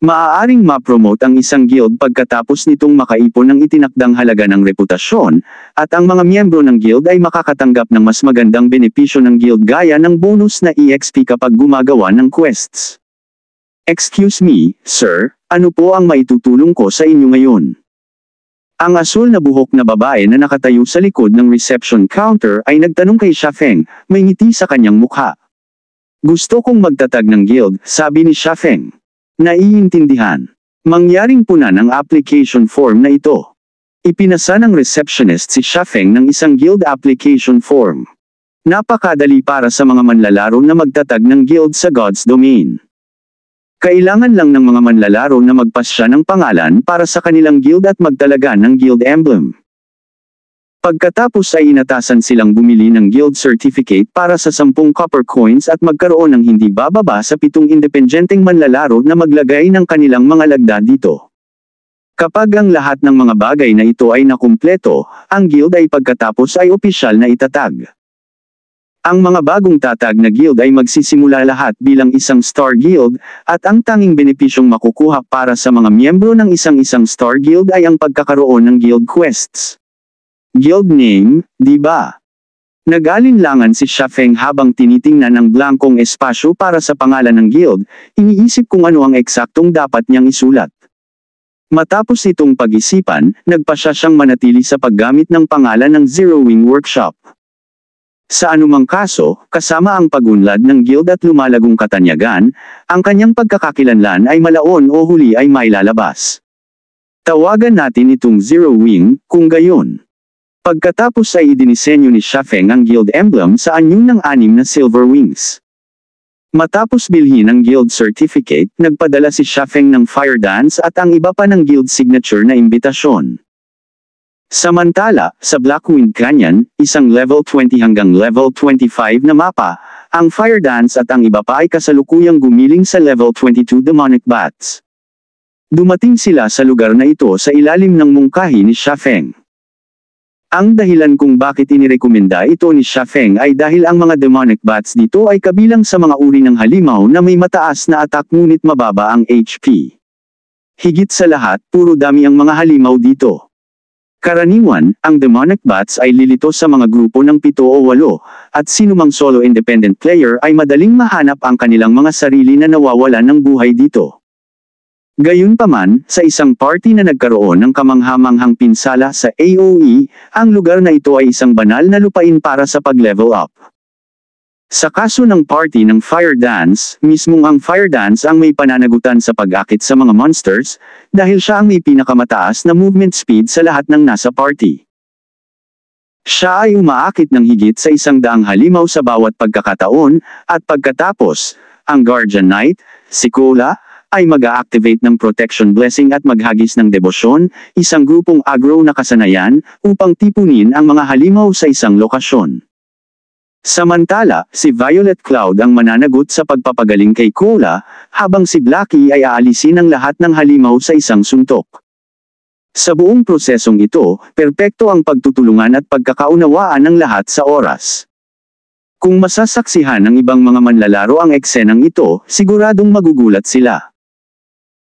Maaaring ma-promote ang isang guild pagkatapos nitong makaipon ng itinakdang halaga ng reputasyon, at ang mga miyembro ng guild ay makakatanggap ng mas magandang benepisyo ng guild gaya ng bonus na EXP kapag gumagawa ng quests. Excuse me, sir, ano po ang maitutulong ko sa inyo ngayon? Ang asul na buhok na babae na nakatayo sa likod ng reception counter ay nagtanong kay Feng, may ngiti sa kanyang mukha. Gusto kong magtatag ng guild, sabi ni Feng. Naiintindihan. Mangyaring punan ang application form na ito. Ipinasa ng receptionist si Feng ng isang guild application form. Napakadali para sa mga manlalaro na magtatag ng guild sa God's Domain. Kailangan lang ng mga manlalaro na magpasya ng pangalan para sa kanilang guild at magtalaga ng guild emblem. Pagkatapos ay inatasan silang bumili ng guild certificate para sa 10 copper coins at magkaroon ng hindi bababa sa 7 independenteng manlalaro na maglagay ng kanilang mga lagda dito. Kapag ang lahat ng mga bagay na ito ay nakumpleto, ang guild ay pagkatapos ay opisyal na itatag. Ang mga bagong tatag na guild ay magsisimula lahat bilang isang star guild, at ang tanging benepisyong makukuha para sa mga miyembro ng isang-isang star guild ay ang pagkakaroon ng guild quests. Guild name, di ba? Nagalinlangan si Shafeng habang tinitingnan ang blankong espasyo para sa pangalan ng guild, iniisip kung ano ang eksaktong dapat niyang isulat. Matapos itong pag-isipan, nagpa siya siyang manatili sa paggamit ng pangalan ng Zero Wing Workshop. Sa anumang kaso, kasama ang pagunlad ng guild at lumalagong katanyagan, ang kanyang pagkakakilanlan ay malaon o huli ay mailalabas. Tawagan natin itong zero wing, kung gayon. Pagkatapos ay idinisenyo ni Shafeng ang guild emblem sa anyong ng anim na silver wings. Matapos bilhin ang guild certificate, nagpadala si Shafeng ng fire dance at ang iba pa ng guild signature na imbitasyon. Samantala, sa Blackwind Canyon, isang level 20 hanggang level 25 na mapa, ang Fire Dance at ang iba pa ay kasalukuyang gumiling sa level 22 Demonic Bats. Dumating sila sa lugar na ito sa ilalim ng mungkahi ni Shafeng. Ang dahilan kung bakit inirekomenda ito ni Shafeng ay dahil ang mga demonic bats dito ay kabilang sa mga uri ng halimaw na may mataas na attack ngunit mababa ang HP. Higit sa lahat, puro dami ang mga halimaw dito. Karaniwan, ang demonic bats ay lilito sa mga grupo ng pito o walo, at sinumang solo independent player ay madaling mahanap ang kanilang mga sarili na nawawalan ng buhay dito. Gayunpaman, sa isang party na nagkaroon ng kamanghamanghang pinsala sa AOE, ang lugar na ito ay isang banal na lupain para sa pag-level up. Sa kaso ng party ng Fire Dance, mismong ang Fire Dance ang may pananagutan sa pag-akit sa mga monsters, dahil siya ang may pinakamataas na movement speed sa lahat ng nasa party. Siya ay umaakit ng higit sa isang daang halimaw sa bawat pagkakataon, at pagkatapos, ang Guardian Knight, si Kola, ay mag-a-activate ng Protection Blessing at maghagis ng Debosyon, isang grupong agro na kasanayan, upang tipunin ang mga halimaw sa isang lokasyon. Samantala, si Violet Cloud ang mananagot sa pagpapagaling kay Kula, habang si Blackie ay aalisin ang lahat ng halimaw sa isang suntok. Sa buong prosesong ito, perpekto ang pagtutulungan at pagkakaunawaan ng lahat sa oras. Kung masasaksihan ng ibang mga manlalaro ang eksenang ito, siguradong magugulat sila.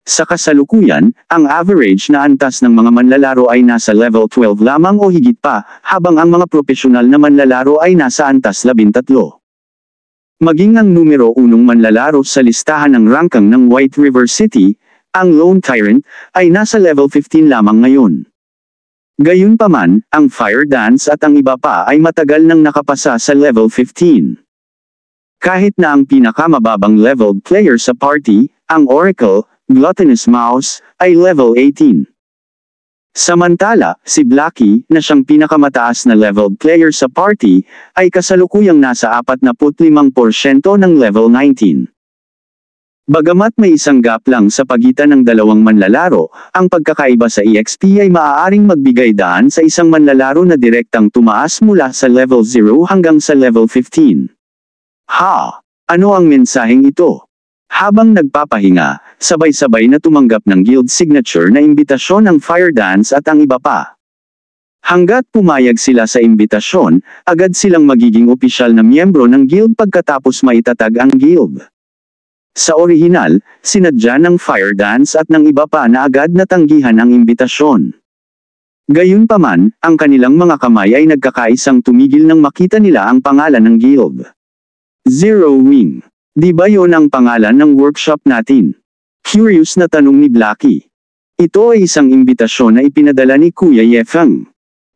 Sa kasalukuyan, ang average na antas ng mga manlalaro ay nasa level 12 lamang o higit pa, habang ang mga profesional na manlalaro ay nasa antas 13. Maging ang numero unong manlalaro sa listahan ng rangkang ng White River City, ang Lone Tyrant, ay nasa level 15 lamang ngayon. Gayunpaman, ang Fire Dance at ang iba pa ay matagal nang nakapasa sa level 15. Kahit na ang pinakamababang leveled player sa party, ang Oracle, Gluttonous Mouse, ay level 18. Samantala, si Blackie, na siyang pinakamataas na leveled player sa party, ay kasalukuyang nasa 45% ng level 19. Bagamat may isang gap lang sa pagitan ng dalawang manlalaro, ang pagkakaiba sa EXP ay maaaring magbigay daan sa isang manlalaro na direktang tumaas mula sa level 0 hanggang sa level 15. Ha! Ano ang mensaheng ito? Habang nagpapahinga, sabay-sabay na tumanggap ng guild signature na imbitasyon ang fire dance at ang iba pa. Hanggat pumayag sila sa imbitasyon, agad silang magiging opisyal na miyembro ng guild pagkatapos maitatag ang guild. Sa orihinal, sinadya ng fire dance at ng iba pa na agad natanggihan ang imbitasyon. Gayunpaman, ang kanilang mga kamay ay nagkakaisang tumigil nang makita nila ang pangalan ng guild. Zero Wing Di ba yon ang pangalan ng workshop natin? Curious na tanong ni Blacky. Ito ay isang imbitasyon na ipinadala ni Kuya Yefang.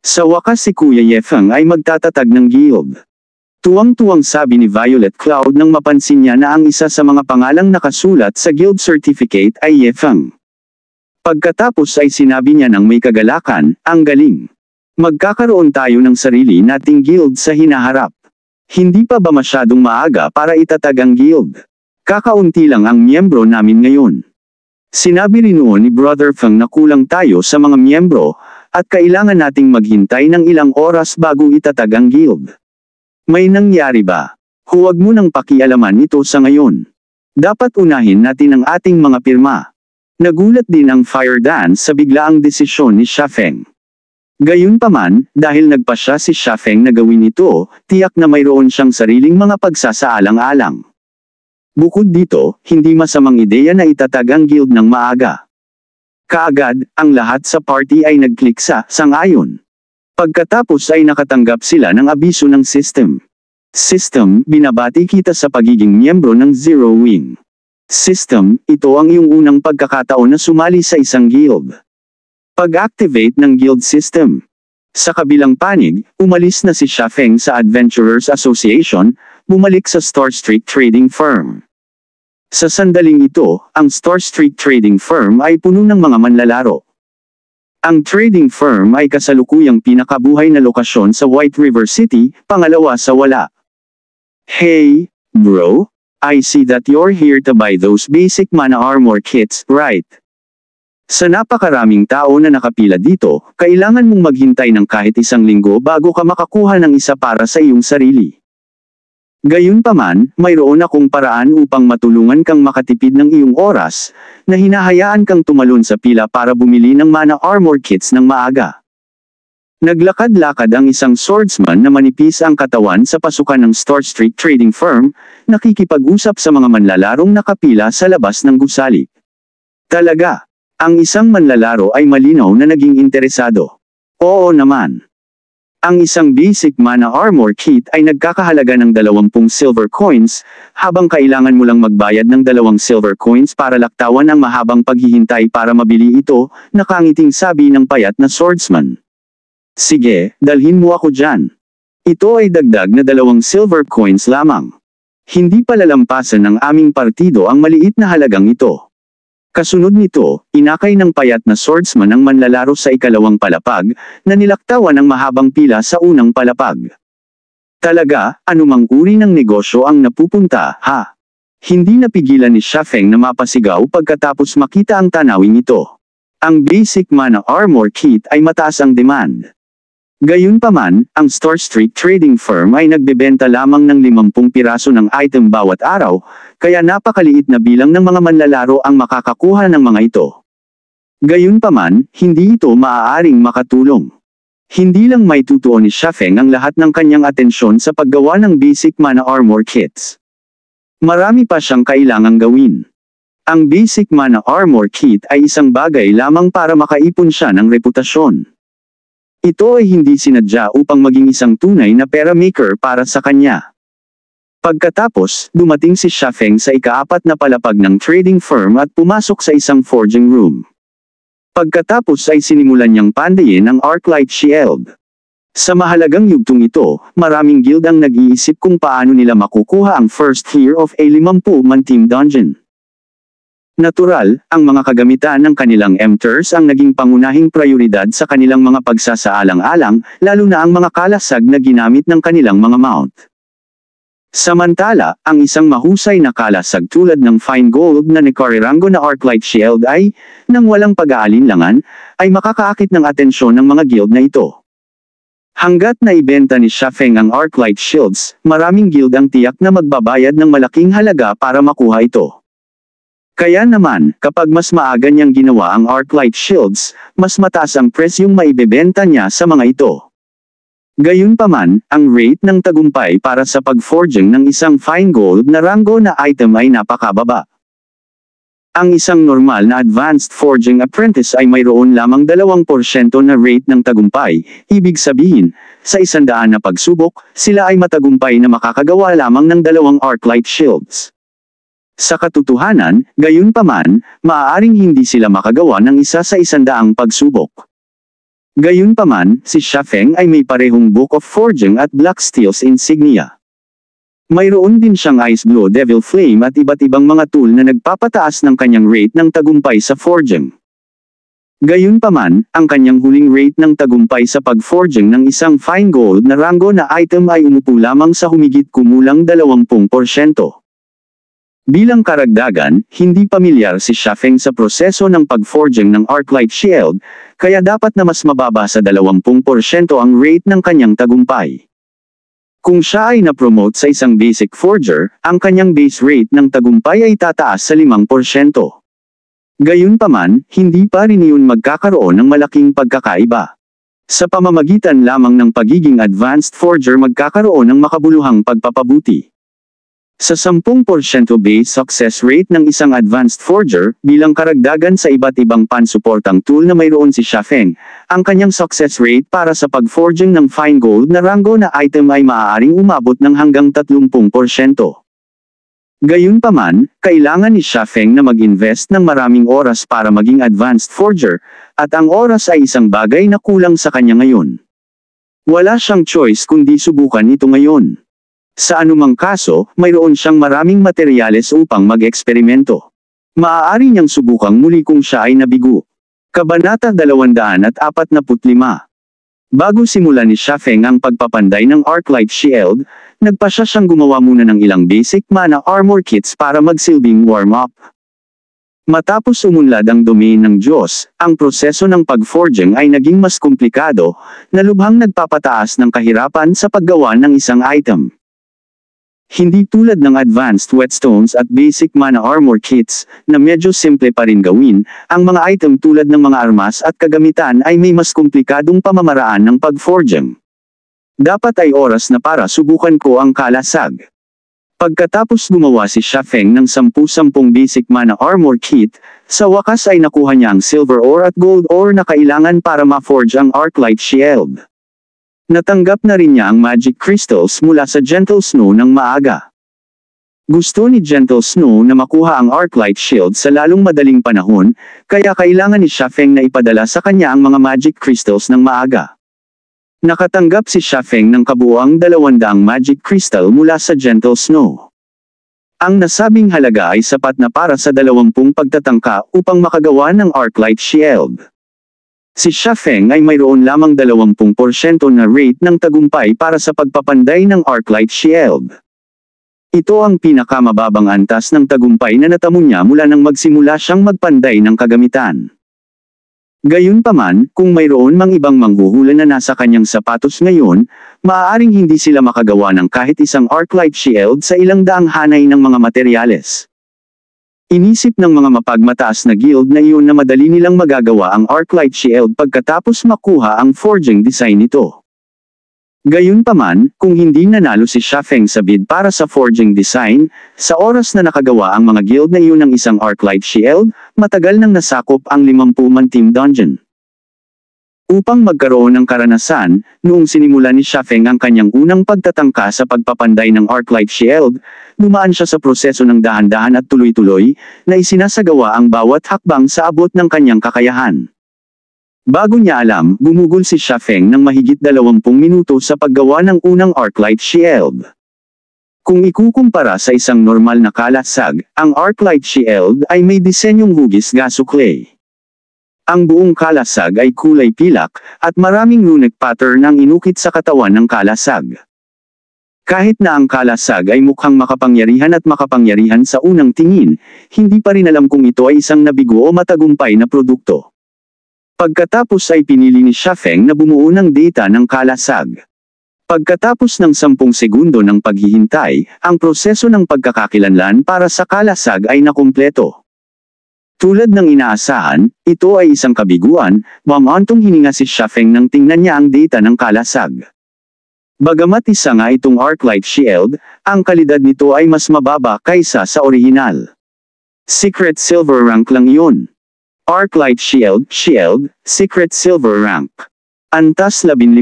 Sa wakas si Kuya Yefang ay magtatatag ng giyob. Tuwang-tuwang sabi ni Violet Cloud nang mapansin niya na ang isa sa mga pangalang nakasulat sa guild certificate ay Yefang. Pagkatapos ay sinabi niya ng may kagalakan, ang galing. Magkakaroon tayo ng sarili nating guild sa hinaharap. Hindi pa ba masyadong maaga para itatag ang guild? Kakaunti lang ang miyembro namin ngayon. Sinabi rin noon ni Brother Fang na kulang tayo sa mga miyembro, at kailangan nating maghintay ng ilang oras bago itatag ang guild. May nangyari ba? Huwag mo nang pakialaman ito sa ngayon. Dapat unahin natin ang ating mga pirma. Nagulat din ang fire dance sa biglaang desisyon ni Sha Feng. Gayunpaman, dahil nagpa siya si Shafeng na gawin ito, tiyak na mayroon siyang sariling mga pagsasaalang-alang. Bukod dito, hindi masamang ideya na itatag ang guild ng maaga. Kaagad, ang lahat sa party ay nag-click sa sangayon. Pagkatapos ay nakatanggap sila ng abiso ng system. System, binabati kita sa pagiging miyembro ng Zero Wing. System, ito ang iyong unang pagkakataon na sumali sa isang guild. Pag-activate ng guild system. Sa kabilang panig, umalis na si Shafeng sa Adventurers Association, bumalik sa Star Street Trading Firm. Sa sandaling ito, ang Star Street Trading Firm ay puno ng mga manlalaro. Ang trading firm ay kasalukuyang pinakabuhay na lokasyon sa White River City, pangalawa sa wala. Hey, bro, I see that you're here to buy those basic mana armor kits, right? Sa napakaraming tao na nakapila dito, kailangan mong maghintay ng kahit isang linggo bago ka makakuha ng isa para sa iyong sarili. Gayunpaman, mayroon akong paraan upang matulungan kang makatipid ng iyong oras, na hinahayaan kang tumalon sa pila para bumili ng mana armor kits ng maaga. Naglakad-lakad ang isang swordsman na manipis ang katawan sa pasukan ng Star Street Trading Firm, nakikipag-usap sa mga manlalarong nakapila sa labas ng gusali. Talaga, ang isang manlalaro ay malinaw na naging interesado. Oo naman. Ang isang basic mana armor kit ay nagkakahalaga ng 20 silver coins, habang kailangan mo lang magbayad ng 2 silver coins para laktawan ang mahabang paghihintay para mabili ito, nakangiting sabi ng payat na swordsman. Sige, dalhin mo ako dyan. Ito ay dagdag na 2 silver coins lamang. Hindi palalampasan ng aming partido ang maliit na halagang ito. Kasunod nito, inakay ng payat na swordsman ang manlalaro sa ikalawang palapag, na nilaktawan ng mahabang pila sa unang palapag. Talaga, anumang uri ng negosyo ang napupunta, ha? Hindi napigilan ni Shafeng na mapasigaw pagkatapos makita ang tanawing ito. Ang basic mana armor kit ay mataas ang demand. Gayunpaman, ang Store Street Trading Firm ay nagbebenta lamang ng 50 piraso ng item bawat araw, kaya napakaliit na bilang ng mga manlalaro ang makakakuha ng mga ito. Gayunpaman, hindi ito maaaring makatulong. Hindi lang may tutuon ni Shafeng ang lahat ng kanyang atensyon sa paggawa ng basic mana armor kits. Marami pa siyang kailangang gawin. Ang basic mana armor kit ay isang bagay lamang para makaipon siya ng reputasyon. Ito ay hindi sinadya upang maging isang tunay na pera maker para sa kanya. Pagkatapos, dumating si Shafeng sa ikaapat na palapag ng trading firm at pumasok sa isang forging room. Pagkatapos ay sinimulan niyang pandayin ang Arclight Shield. Sa mahalagang yugtong ito, maraming guild ang nag-iisip kung paano nila makukuha ang first tier of a 50 man team dungeon. Natural, ang mga kagamitan ng kanilang MTERS ang naging pangunahing prioridad sa kanilang mga pagsasaalang-alang, lalo na ang mga kalasag na ginamit ng kanilang mga mount. Samantala, ang isang mahusay na kalasag tulad ng fine gold na Nicorirango na Arclight Shield ay, nang walang pag-aalinlangan, ay makakaakit ng atensyon ng mga guild na ito. Hanggat na ibenta ni Shafeng ang Arclight Shields, maraming guild ang tiyak na magbabayad ng malaking halaga para makuha ito. Kaya naman, kapag mas maaga niyang ginawa ang arc light shields, mas mataas ang presyong maibebenta niya sa mga ito. Gayunpaman, ang rate ng tagumpay para sa pag-forging ng isang fine gold na rango na item ay napakababa. Ang isang normal na advanced forging apprentice ay mayroon lamang 2% na rate ng tagumpay. Ibig sabihin, sa isandaan na pagsubok, sila ay matagumpay na makakagawa lamang ng dalawang arc light shields. Sa katotohanan, gayunpaman, maaaring hindi sila makagawa ng isa sa isandaang pagsubok. Gayunpaman, si Shafeng ay may parehong Book of Forging at Black Steel's insignia. Mayroon din siyang Ice Blue Devil Flame at iba't ibang mga tool na nagpapataas ng kanyang rate ng tagumpay sa forging. Gayunpaman, ang kanyang huling rate ng tagumpay sa pag-forging ng isang fine gold na rango na item ay umupo lamang sa humigit kumulang 20%. Bilang karagdagan, hindi pamilyar si Shafeng sa proseso ng pag-forging ng Arclight Shield, kaya dapat na mas mababa sa 20% ang rate ng kanyang tagumpay. Kung siya ay na-promote sa isang basic forger, ang kanyang base rate ng tagumpay ay tataas sa 5%. Gayunpaman, hindi pa rin iyon magkakaroon ng malaking pagkakaiba. Sa pamamagitan lamang ng pagiging advanced forger magkakaroon ng makabuluhang pagpapabuti. Sa 10% base success rate ng isang advanced forger, bilang karagdagan sa iba't ibang pansuportang tool na mayroon si Shafen, ang kanyang success rate para sa pag-forging ng fine gold na rango na item ay maaaring umabot ng hanggang 30%. Gayunpaman, kailangan ni Shafeng na mag-invest ng maraming oras para maging advanced forger, at ang oras ay isang bagay na kulang sa kanya ngayon. Wala siyang choice kundi subukan ito ngayon. Sa anumang kaso, mayroon siyang maraming materyales upang mag-eksperimento. Maaari niyang subukang muli kung siya ay nabigo. Kabanata 245 Bago simulan ni Shafeng ang pagpapanday ng Arclight Shield, nagpa siya siyang gumawa muna ng ilang basic mana armor kits para magsilbing warm-up. Matapos umunlad ang domain ng Diyos, ang proseso ng pagforging ay naging mas komplikado, na lubhang nagpapataas ng kahirapan sa paggawa ng isang item. Hindi tulad ng advanced whetstones at basic mana armor kits, na medyo simple pa rin gawin, ang mga item tulad ng mga armas at kagamitan ay may mas komplikadong pamamaraan ng pag Dapat ay oras na para subukan ko ang kalasag. Pagkatapos gumawa si Shafeng ng 10-10 basic mana armor kit, sa wakas ay nakuha niya ang silver ore at gold ore na kailangan para ma-forge ang light shield. Natanggap na rin niya ang magic crystals mula sa Gentle Snow ng maaga. Gusto ni Gentle Snow na makuha ang Arclight Shield sa lalong madaling panahon, kaya kailangan ni Feng na ipadala sa kanya ang mga magic crystals ng maaga. Nakatanggap si Feng ng kabuuang dalawandaang magic crystal mula sa Gentle Snow. Ang nasabing halaga ay sapat na para sa dalawampung pagtatangka upang makagawa ng Arclight Shield. Si Shafeng ay mayroon lamang 20% na rate ng tagumpay para sa pagpapanday ng Arclight Shield. Ito ang pinakamababang antas ng tagumpay na natamo niya mula nang magsimula siyang magpanday ng kagamitan. Gayunpaman, kung mayroon mang ibang manghuhula na nasa kanyang sapatos ngayon, maaaring hindi sila makagawa ng kahit isang arc light shield sa ilang daang hanay ng mga materyales. Inisip ng mga mapagmataas na guild na iyon na madali nilang magagawa ang Arclight Shield pagkatapos makuha ang forging design nito. Gayunpaman, kung hindi nanalo si Shafeng sa bid para sa forging design, sa oras na nakagawa ang mga guild na iyon ng isang Arclight Shield, matagal nang nasakop ang 50 man team dungeon. Upang magkaroon ng karanasan, noong sinimula ni Shafeng ang kanyang unang pagtatangka sa pagpapanday ng Arclight Shield, Dumaan siya sa proseso ng dahan-dahan at tuloy-tuloy, na isinasagawa ang bawat hakbang sa abot ng kanyang kakayahan. Bago niya alam, gumugol si Shafeng ng mahigit 20 minuto sa paggawa ng unang arc light shield. Kung ikukumpara sa isang normal na kalasag, ang arc light shield ay may disenyong hugis gaso clay. Ang buong kalasag ay kulay pilak, at maraming runic pattern ang inukit sa katawan ng kalasag. Kahit na ang kalasag ay mukhang makapangyarihan at makapangyarihan sa unang tingin, hindi pa rin alam kung ito ay isang nabigo o matagumpay na produkto. Pagkatapos ay pinili ni Shafeng na bumuo ng data ng kalasag. Pagkatapos ng 10 segundo ng paghihintay, ang proseso ng pagkakakilanlan para sa kalasag ay nakumpleto. Tulad ng inaasahan, ito ay isang kabiguan, mamantong hininga si Shafeng nang tingnan niya ang data ng kalasag. Bagamat isa nga itong Arclight Shield, ang kalidad nito ay mas mababa kaysa sa orihinal. Secret Silver Rank lang yun. Arclight Shield, Shield, Secret Silver Rank. Antas 15.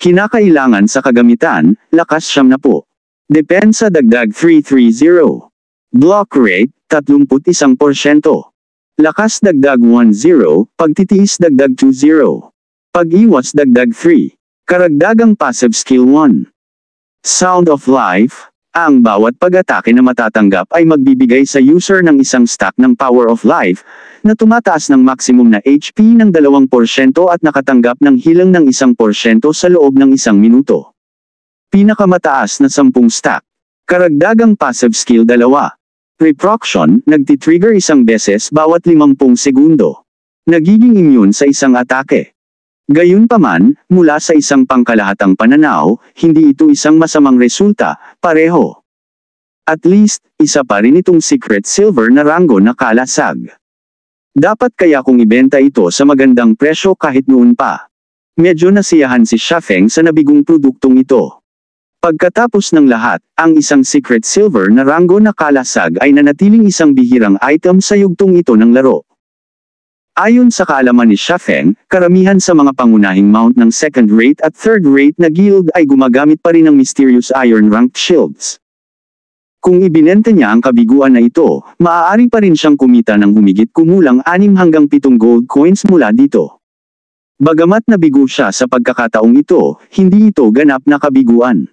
Kinakailangan sa kagamitan, lakas siyam na po. Depensa dagdag 330. Block rate, 31%. Lakas dagdag 10, pagtitiis dagdag 20. Pag-iwas dagdag 3. Karagdagang Passive Skill 1 Sound of Life Ang bawat pag-atake na matatanggap ay magbibigay sa user ng isang stack ng Power of Life na tumataas ng maximum na HP ng 2% at nakatanggap ng hilang ng 1% sa loob ng isang minuto. Pinakamataas na 10 stack Karagdagang Passive Skill 2 Reproction, nagtitrigger isang beses bawat 50 segundo. Nagiging immune sa isang atake. Gayunpaman, mula sa isang pangkalahatang pananaw, hindi ito isang masamang resulta, pareho. At least, isa pa rin itong secret silver na ranggo na kalasag. Dapat kaya kong ibenta ito sa magandang presyo kahit noon pa. Medyo nasiyahan si Shafeng sa nabigong produktong ito. Pagkatapos ng lahat, ang isang secret silver na ranggo na kalasag ay nanatiling isang bihirang item sa yugtong ito ng laro. Ayon sa kaalaman ni Shafeng, karamihan sa mga pangunahing mount ng second-rate at third-rate na guild ay gumagamit pa rin ng mysterious iron-ranked shields. Kung ibinenta niya ang kabiguan na ito, maaari pa rin siyang kumita ng humigit kumulang 6 hanggang 7 gold coins mula dito. Bagamat nabigo siya sa pagkakataong ito, hindi ito ganap na kabiguan.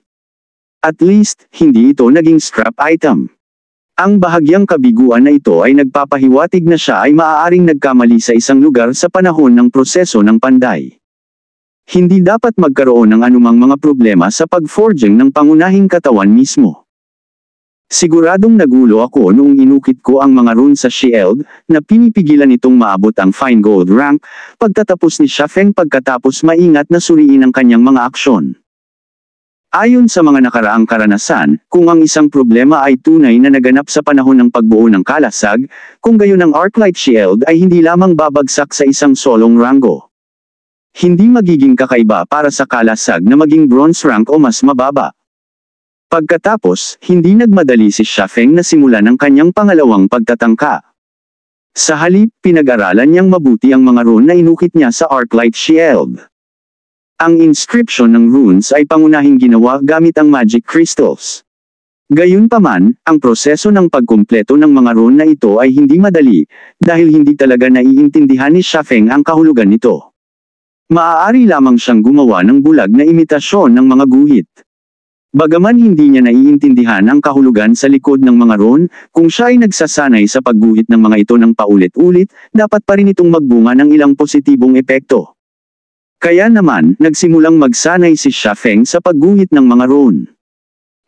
At least, hindi ito naging scrap item. Ang bahagyang kabiguan na ito ay nagpapahiwatig na siya ay maaaring nagkamali sa isang lugar sa panahon ng proseso ng panday. Hindi dapat magkaroon ng anumang mga problema sa pag-forging ng pangunahing katawan mismo. Siguradong nagulo ako noong inukit ko ang mga rune sa shield, na pinipigilan itong maabot ang fine gold rank, pagtatapos ni Shafeng pagkatapos maingat na suriin ang kanyang mga aksyon. Ayon sa mga nakaraang karanasan, kung ang isang problema ay tunay na naganap sa panahon ng pagbuo ng kalasag, kung gayon ang Arclight Shield ay hindi lamang babagsak sa isang solong rango. Hindi magiging kakaiba para sa kalasag na maging bronze rank o mas mababa. Pagkatapos, hindi nagmadali si Shafeng na simulan ang kanyang pangalawang pagtatangka. Sa halip, pinag-aralan niyang mabuti ang mga rune na inukit niya sa Arclight Shield. Ang inscription ng runes ay pangunahing ginawa gamit ang magic crystals. Gayunpaman, ang proseso ng pagkumpleto ng mga rune na ito ay hindi madali, dahil hindi talaga naiintindihan ni Shafeng ang kahulugan nito. Maaari lamang siyang gumawa ng bulag na imitasyon ng mga guhit. Bagaman hindi niya naiintindihan ang kahulugan sa likod ng mga ron, kung siya ay nagsasanay sa pagguhit ng mga ito ng paulit-ulit, dapat pa rin itong magbunga ng ilang positibong epekto. Kaya naman, nagsimulang magsanay si Shafeng sa pagguhit ng mga rune.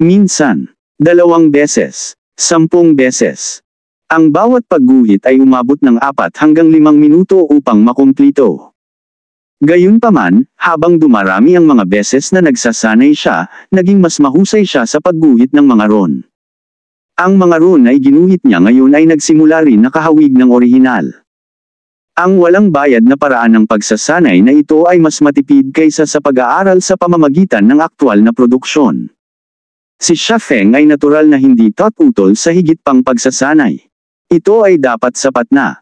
Minsan, dalawang beses, sampung beses. Ang bawat pagguhit ay umabot ng apat hanggang limang minuto upang makumplito. Gayunpaman, habang dumarami ang mga beses na nagsasanay siya, naging mas mahusay siya sa pagguhit ng mga roon. Ang mga roon ay ginuhit niya ngayon ay nagsimula rin nakahawig ng orihinal. Ang walang bayad na paraan ng pagsasanay na ito ay mas matipid kaysa sa pag-aaral sa pamamagitan ng aktwal na produksyon. Si Shafeng ay natural na hindi tatutol sa higit pang pagsasanay. Ito ay dapat sapat na.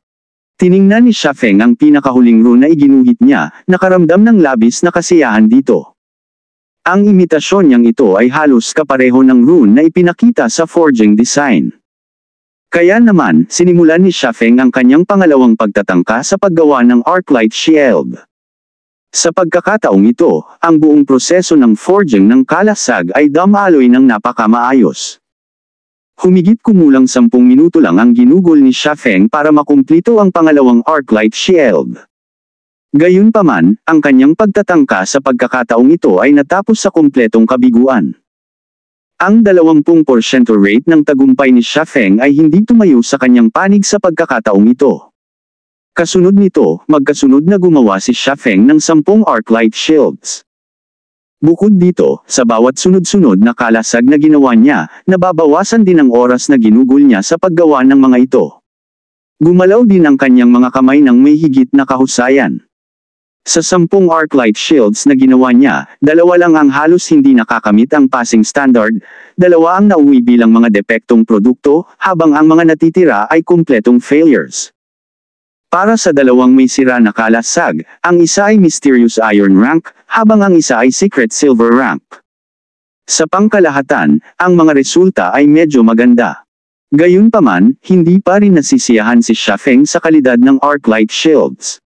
Tiningnan ni Shafeng ang pinakahuling rune na iginuhit niya, nakaramdam ng labis na kasiyahan dito. Ang imitasyon niyang ito ay halos kapareho ng rune na ipinakita sa forging design. Kaya naman, sinimulan ni Shafeng ang kanyang pangalawang pagtatangka sa paggawa ng Arclight Shield. Sa pagkakataong ito, ang buong proseso ng forging ng kalasag ay damaloy ng napakamaayos. Humigit kumulang 10 minuto lang ang ginugol ni Shafeng para makumplito ang pangalawang Arclight Shield. Gayunpaman, ang kanyang pagtatangka sa pagkakataong ito ay natapos sa kumpletong kabiguan. Ang 20% rate ng tagumpay ni Xia Feng ay hindi tumayo sa kanyang panig sa pagkakataong ito. Kasunod nito, magkasunod na gumawa si Xia Feng ng 10 arc light shields. Bukod dito, sa bawat sunod-sunod na kalasag na ginawa niya, nababawasan din ang oras na ginugol niya sa paggawa ng mga ito. Gumalaw din ang kanyang mga kamay ng may higit na kahusayan. Sa sampung light shields na ginawa niya, dalawa lang ang halos hindi nakakamit ang passing standard, dalawa ang nauwi bilang mga depektong produkto, habang ang mga natitira ay kumpletong failures. Para sa dalawang may sira na kalasag, ang isa ay Mysterious Iron Rank, habang ang isa ay Secret Silver Rank. Sa pangkalahatan, ang mga resulta ay medyo maganda. Gayunpaman, hindi pa rin nasisiyahan si Shafeng sa kalidad ng arc light Shields.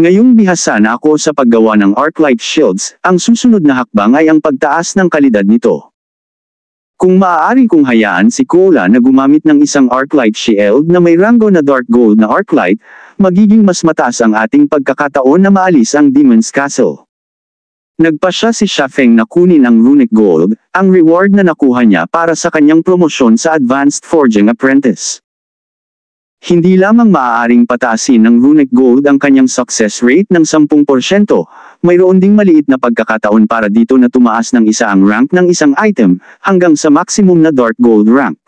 Ngayong bihasa na ako sa paggawa ng arc light shields, ang susunod na hakbang ay ang pagtaas ng kalidad nito. Kung maaari kong hayaan si Kola na gumamit ng isang arc light shield na may rango na dark gold na arc light, magiging mas mataas ang ating pagkakataon na maalis ang Demon's Castle. Nagpasya si Shafeng na kunin ang runic gold, ang reward na nakuha niya para sa kanyang promosyon sa Advanced Forging Apprentice. Hindi lamang maaaring pataasin ng Runic Gold ang kanyang success rate ng 10%, mayroon ding maliit na pagkakataon para dito na tumaas ng isa ang rank ng isang item, hanggang sa maximum na Dark Gold rank.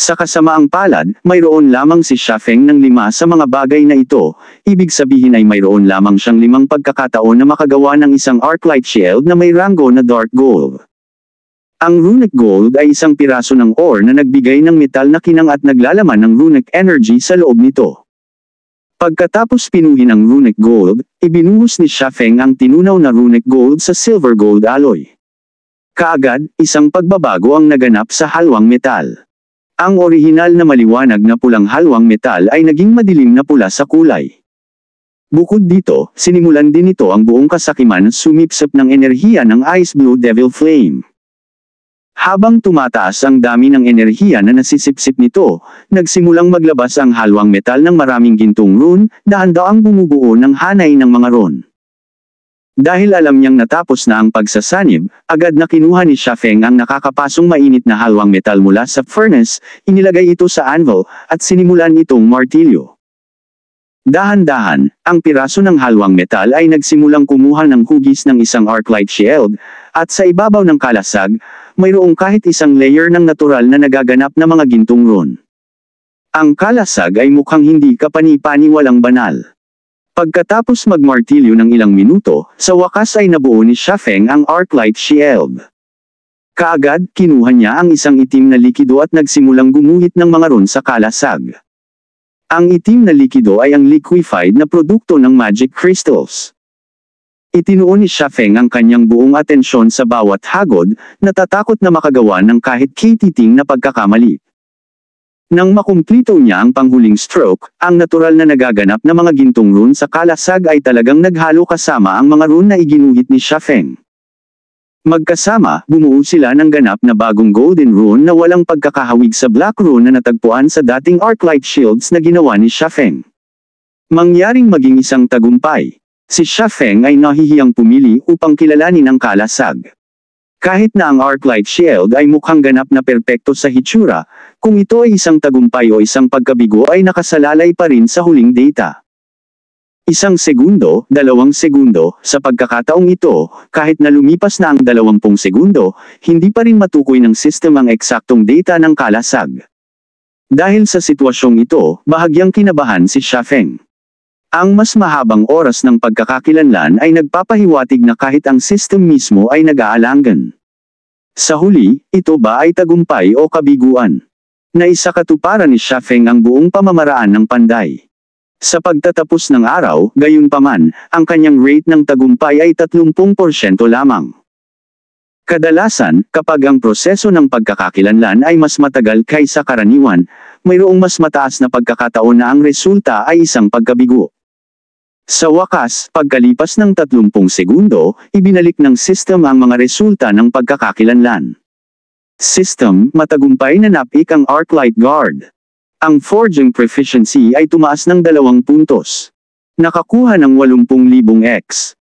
Sa kasamaang palad, mayroon lamang si Shafeng ng lima sa mga bagay na ito, ibig sabihin ay mayroon lamang siyang limang pagkakataon na makagawa ng isang Arclight Shield na may rango na Dark Gold. Ang runic gold ay isang piraso ng ore na nagbigay ng metal na kinang at naglalaman ng runic energy sa loob nito. Pagkatapos pinuhin ang runic gold, ibinuhos ni Shafeng ang tinunaw na runic gold sa silver gold alloy. Kaagad, isang pagbabago ang naganap sa halwang metal. Ang orihinal na maliwanag na pulang halwang metal ay naging madilim na pula sa kulay. Bukod dito, sinimulan din ito ang buong kasakiman sumipsep ng enerhiya ng Ice Blue Devil Flame. Habang tumataas ang dami ng enerhiya na nasisipsip nito, nagsimulang maglabas ang halwang metal ng maraming gintong rune, daan-daang bumubuo ng hanay ng mga rune. Dahil alam niyang natapos na ang pagsasanib, agad na kinuha ni Shafeng ang nakakapasong mainit na halwang metal mula sa furnace, inilagay ito sa anvil, at sinimulan itong martilyo. Dahan-dahan, ang piraso ng halwang metal ay nagsimulang kumuha ng hugis ng isang arc light shield, at sa ibabaw ng kalasag, mayroong kahit isang layer ng natural na nagaganap na mga gintong ron. Ang kalasag ay mukhang hindi kapani-pani walang banal. Pagkatapos magmartilyo ng ilang minuto, sa wakas ay nabuo ni Shafeng ang arclight shield. Kaagad, kinuha niya ang isang itim na likido at nagsimulang gumuhit ng mga ron sa kalasag. Ang itim na likido ay ang liquefied na produkto ng magic crystals. Itinuon ni Shafeng ang kanyang buong atensyon sa bawat hagod, natatakot na makagawa ng kahit kititing na pagkakamali. Nang makumplito niya ang panghuling stroke, ang natural na nagaganap na mga gintong rune sa kalasag ay talagang naghalo kasama ang mga rune na iginuhit ni Shafeng. Magkasama, bumuo sila ng ganap na bagong Golden Rune na walang pagkakahawig sa Black Rune na natagpuan sa dating arc light Shields na ginawa ni Shafeng. Mangyaring maging isang tagumpay. Si Feng ay nahihiyang pumili upang kilalanin ang kalasag. Kahit na ang Arclight Shield ay mukhang ganap na perpekto sa hitsura, kung ito ay isang tagumpay o isang pagkabigo ay nakasalalay pa rin sa huling data. Isang segundo, dalawang segundo, sa pagkakataong ito, kahit na lumipas na ang dalawampung segundo, hindi pa rin matukoy ng system ang eksaktong data ng kalasag. Dahil sa sitwasyong ito, bahagyang kinabahan si Feng. Ang mas mahabang oras ng pagkakakilanlan ay nagpapahiwatig na kahit ang system mismo ay nag-aalanggan. Sa huli, ito ba ay tagumpay o kabiguan? Na isa katuparan ni Shafeng ang buong pamamaraan ng panday. Sa pagtatapos ng araw, gayunpaman, ang kanyang rate ng tagumpay ay 30% lamang. Kadalasan, kapag ang proseso ng pagkakakilanlan ay mas matagal kaysa karaniwan, mayroong mas mataas na pagkakataon na ang resulta ay isang pagkabigo. Sa wakas, pagkalipas ng 30 segundo, ibinalik ng system ang mga resulta ng pagkakakilanlan. System, matagumpay na napik ang arc light guard. Ang forging proficiency ay tumaas ng dalawang puntos. Nakakuha ng 80,000 X.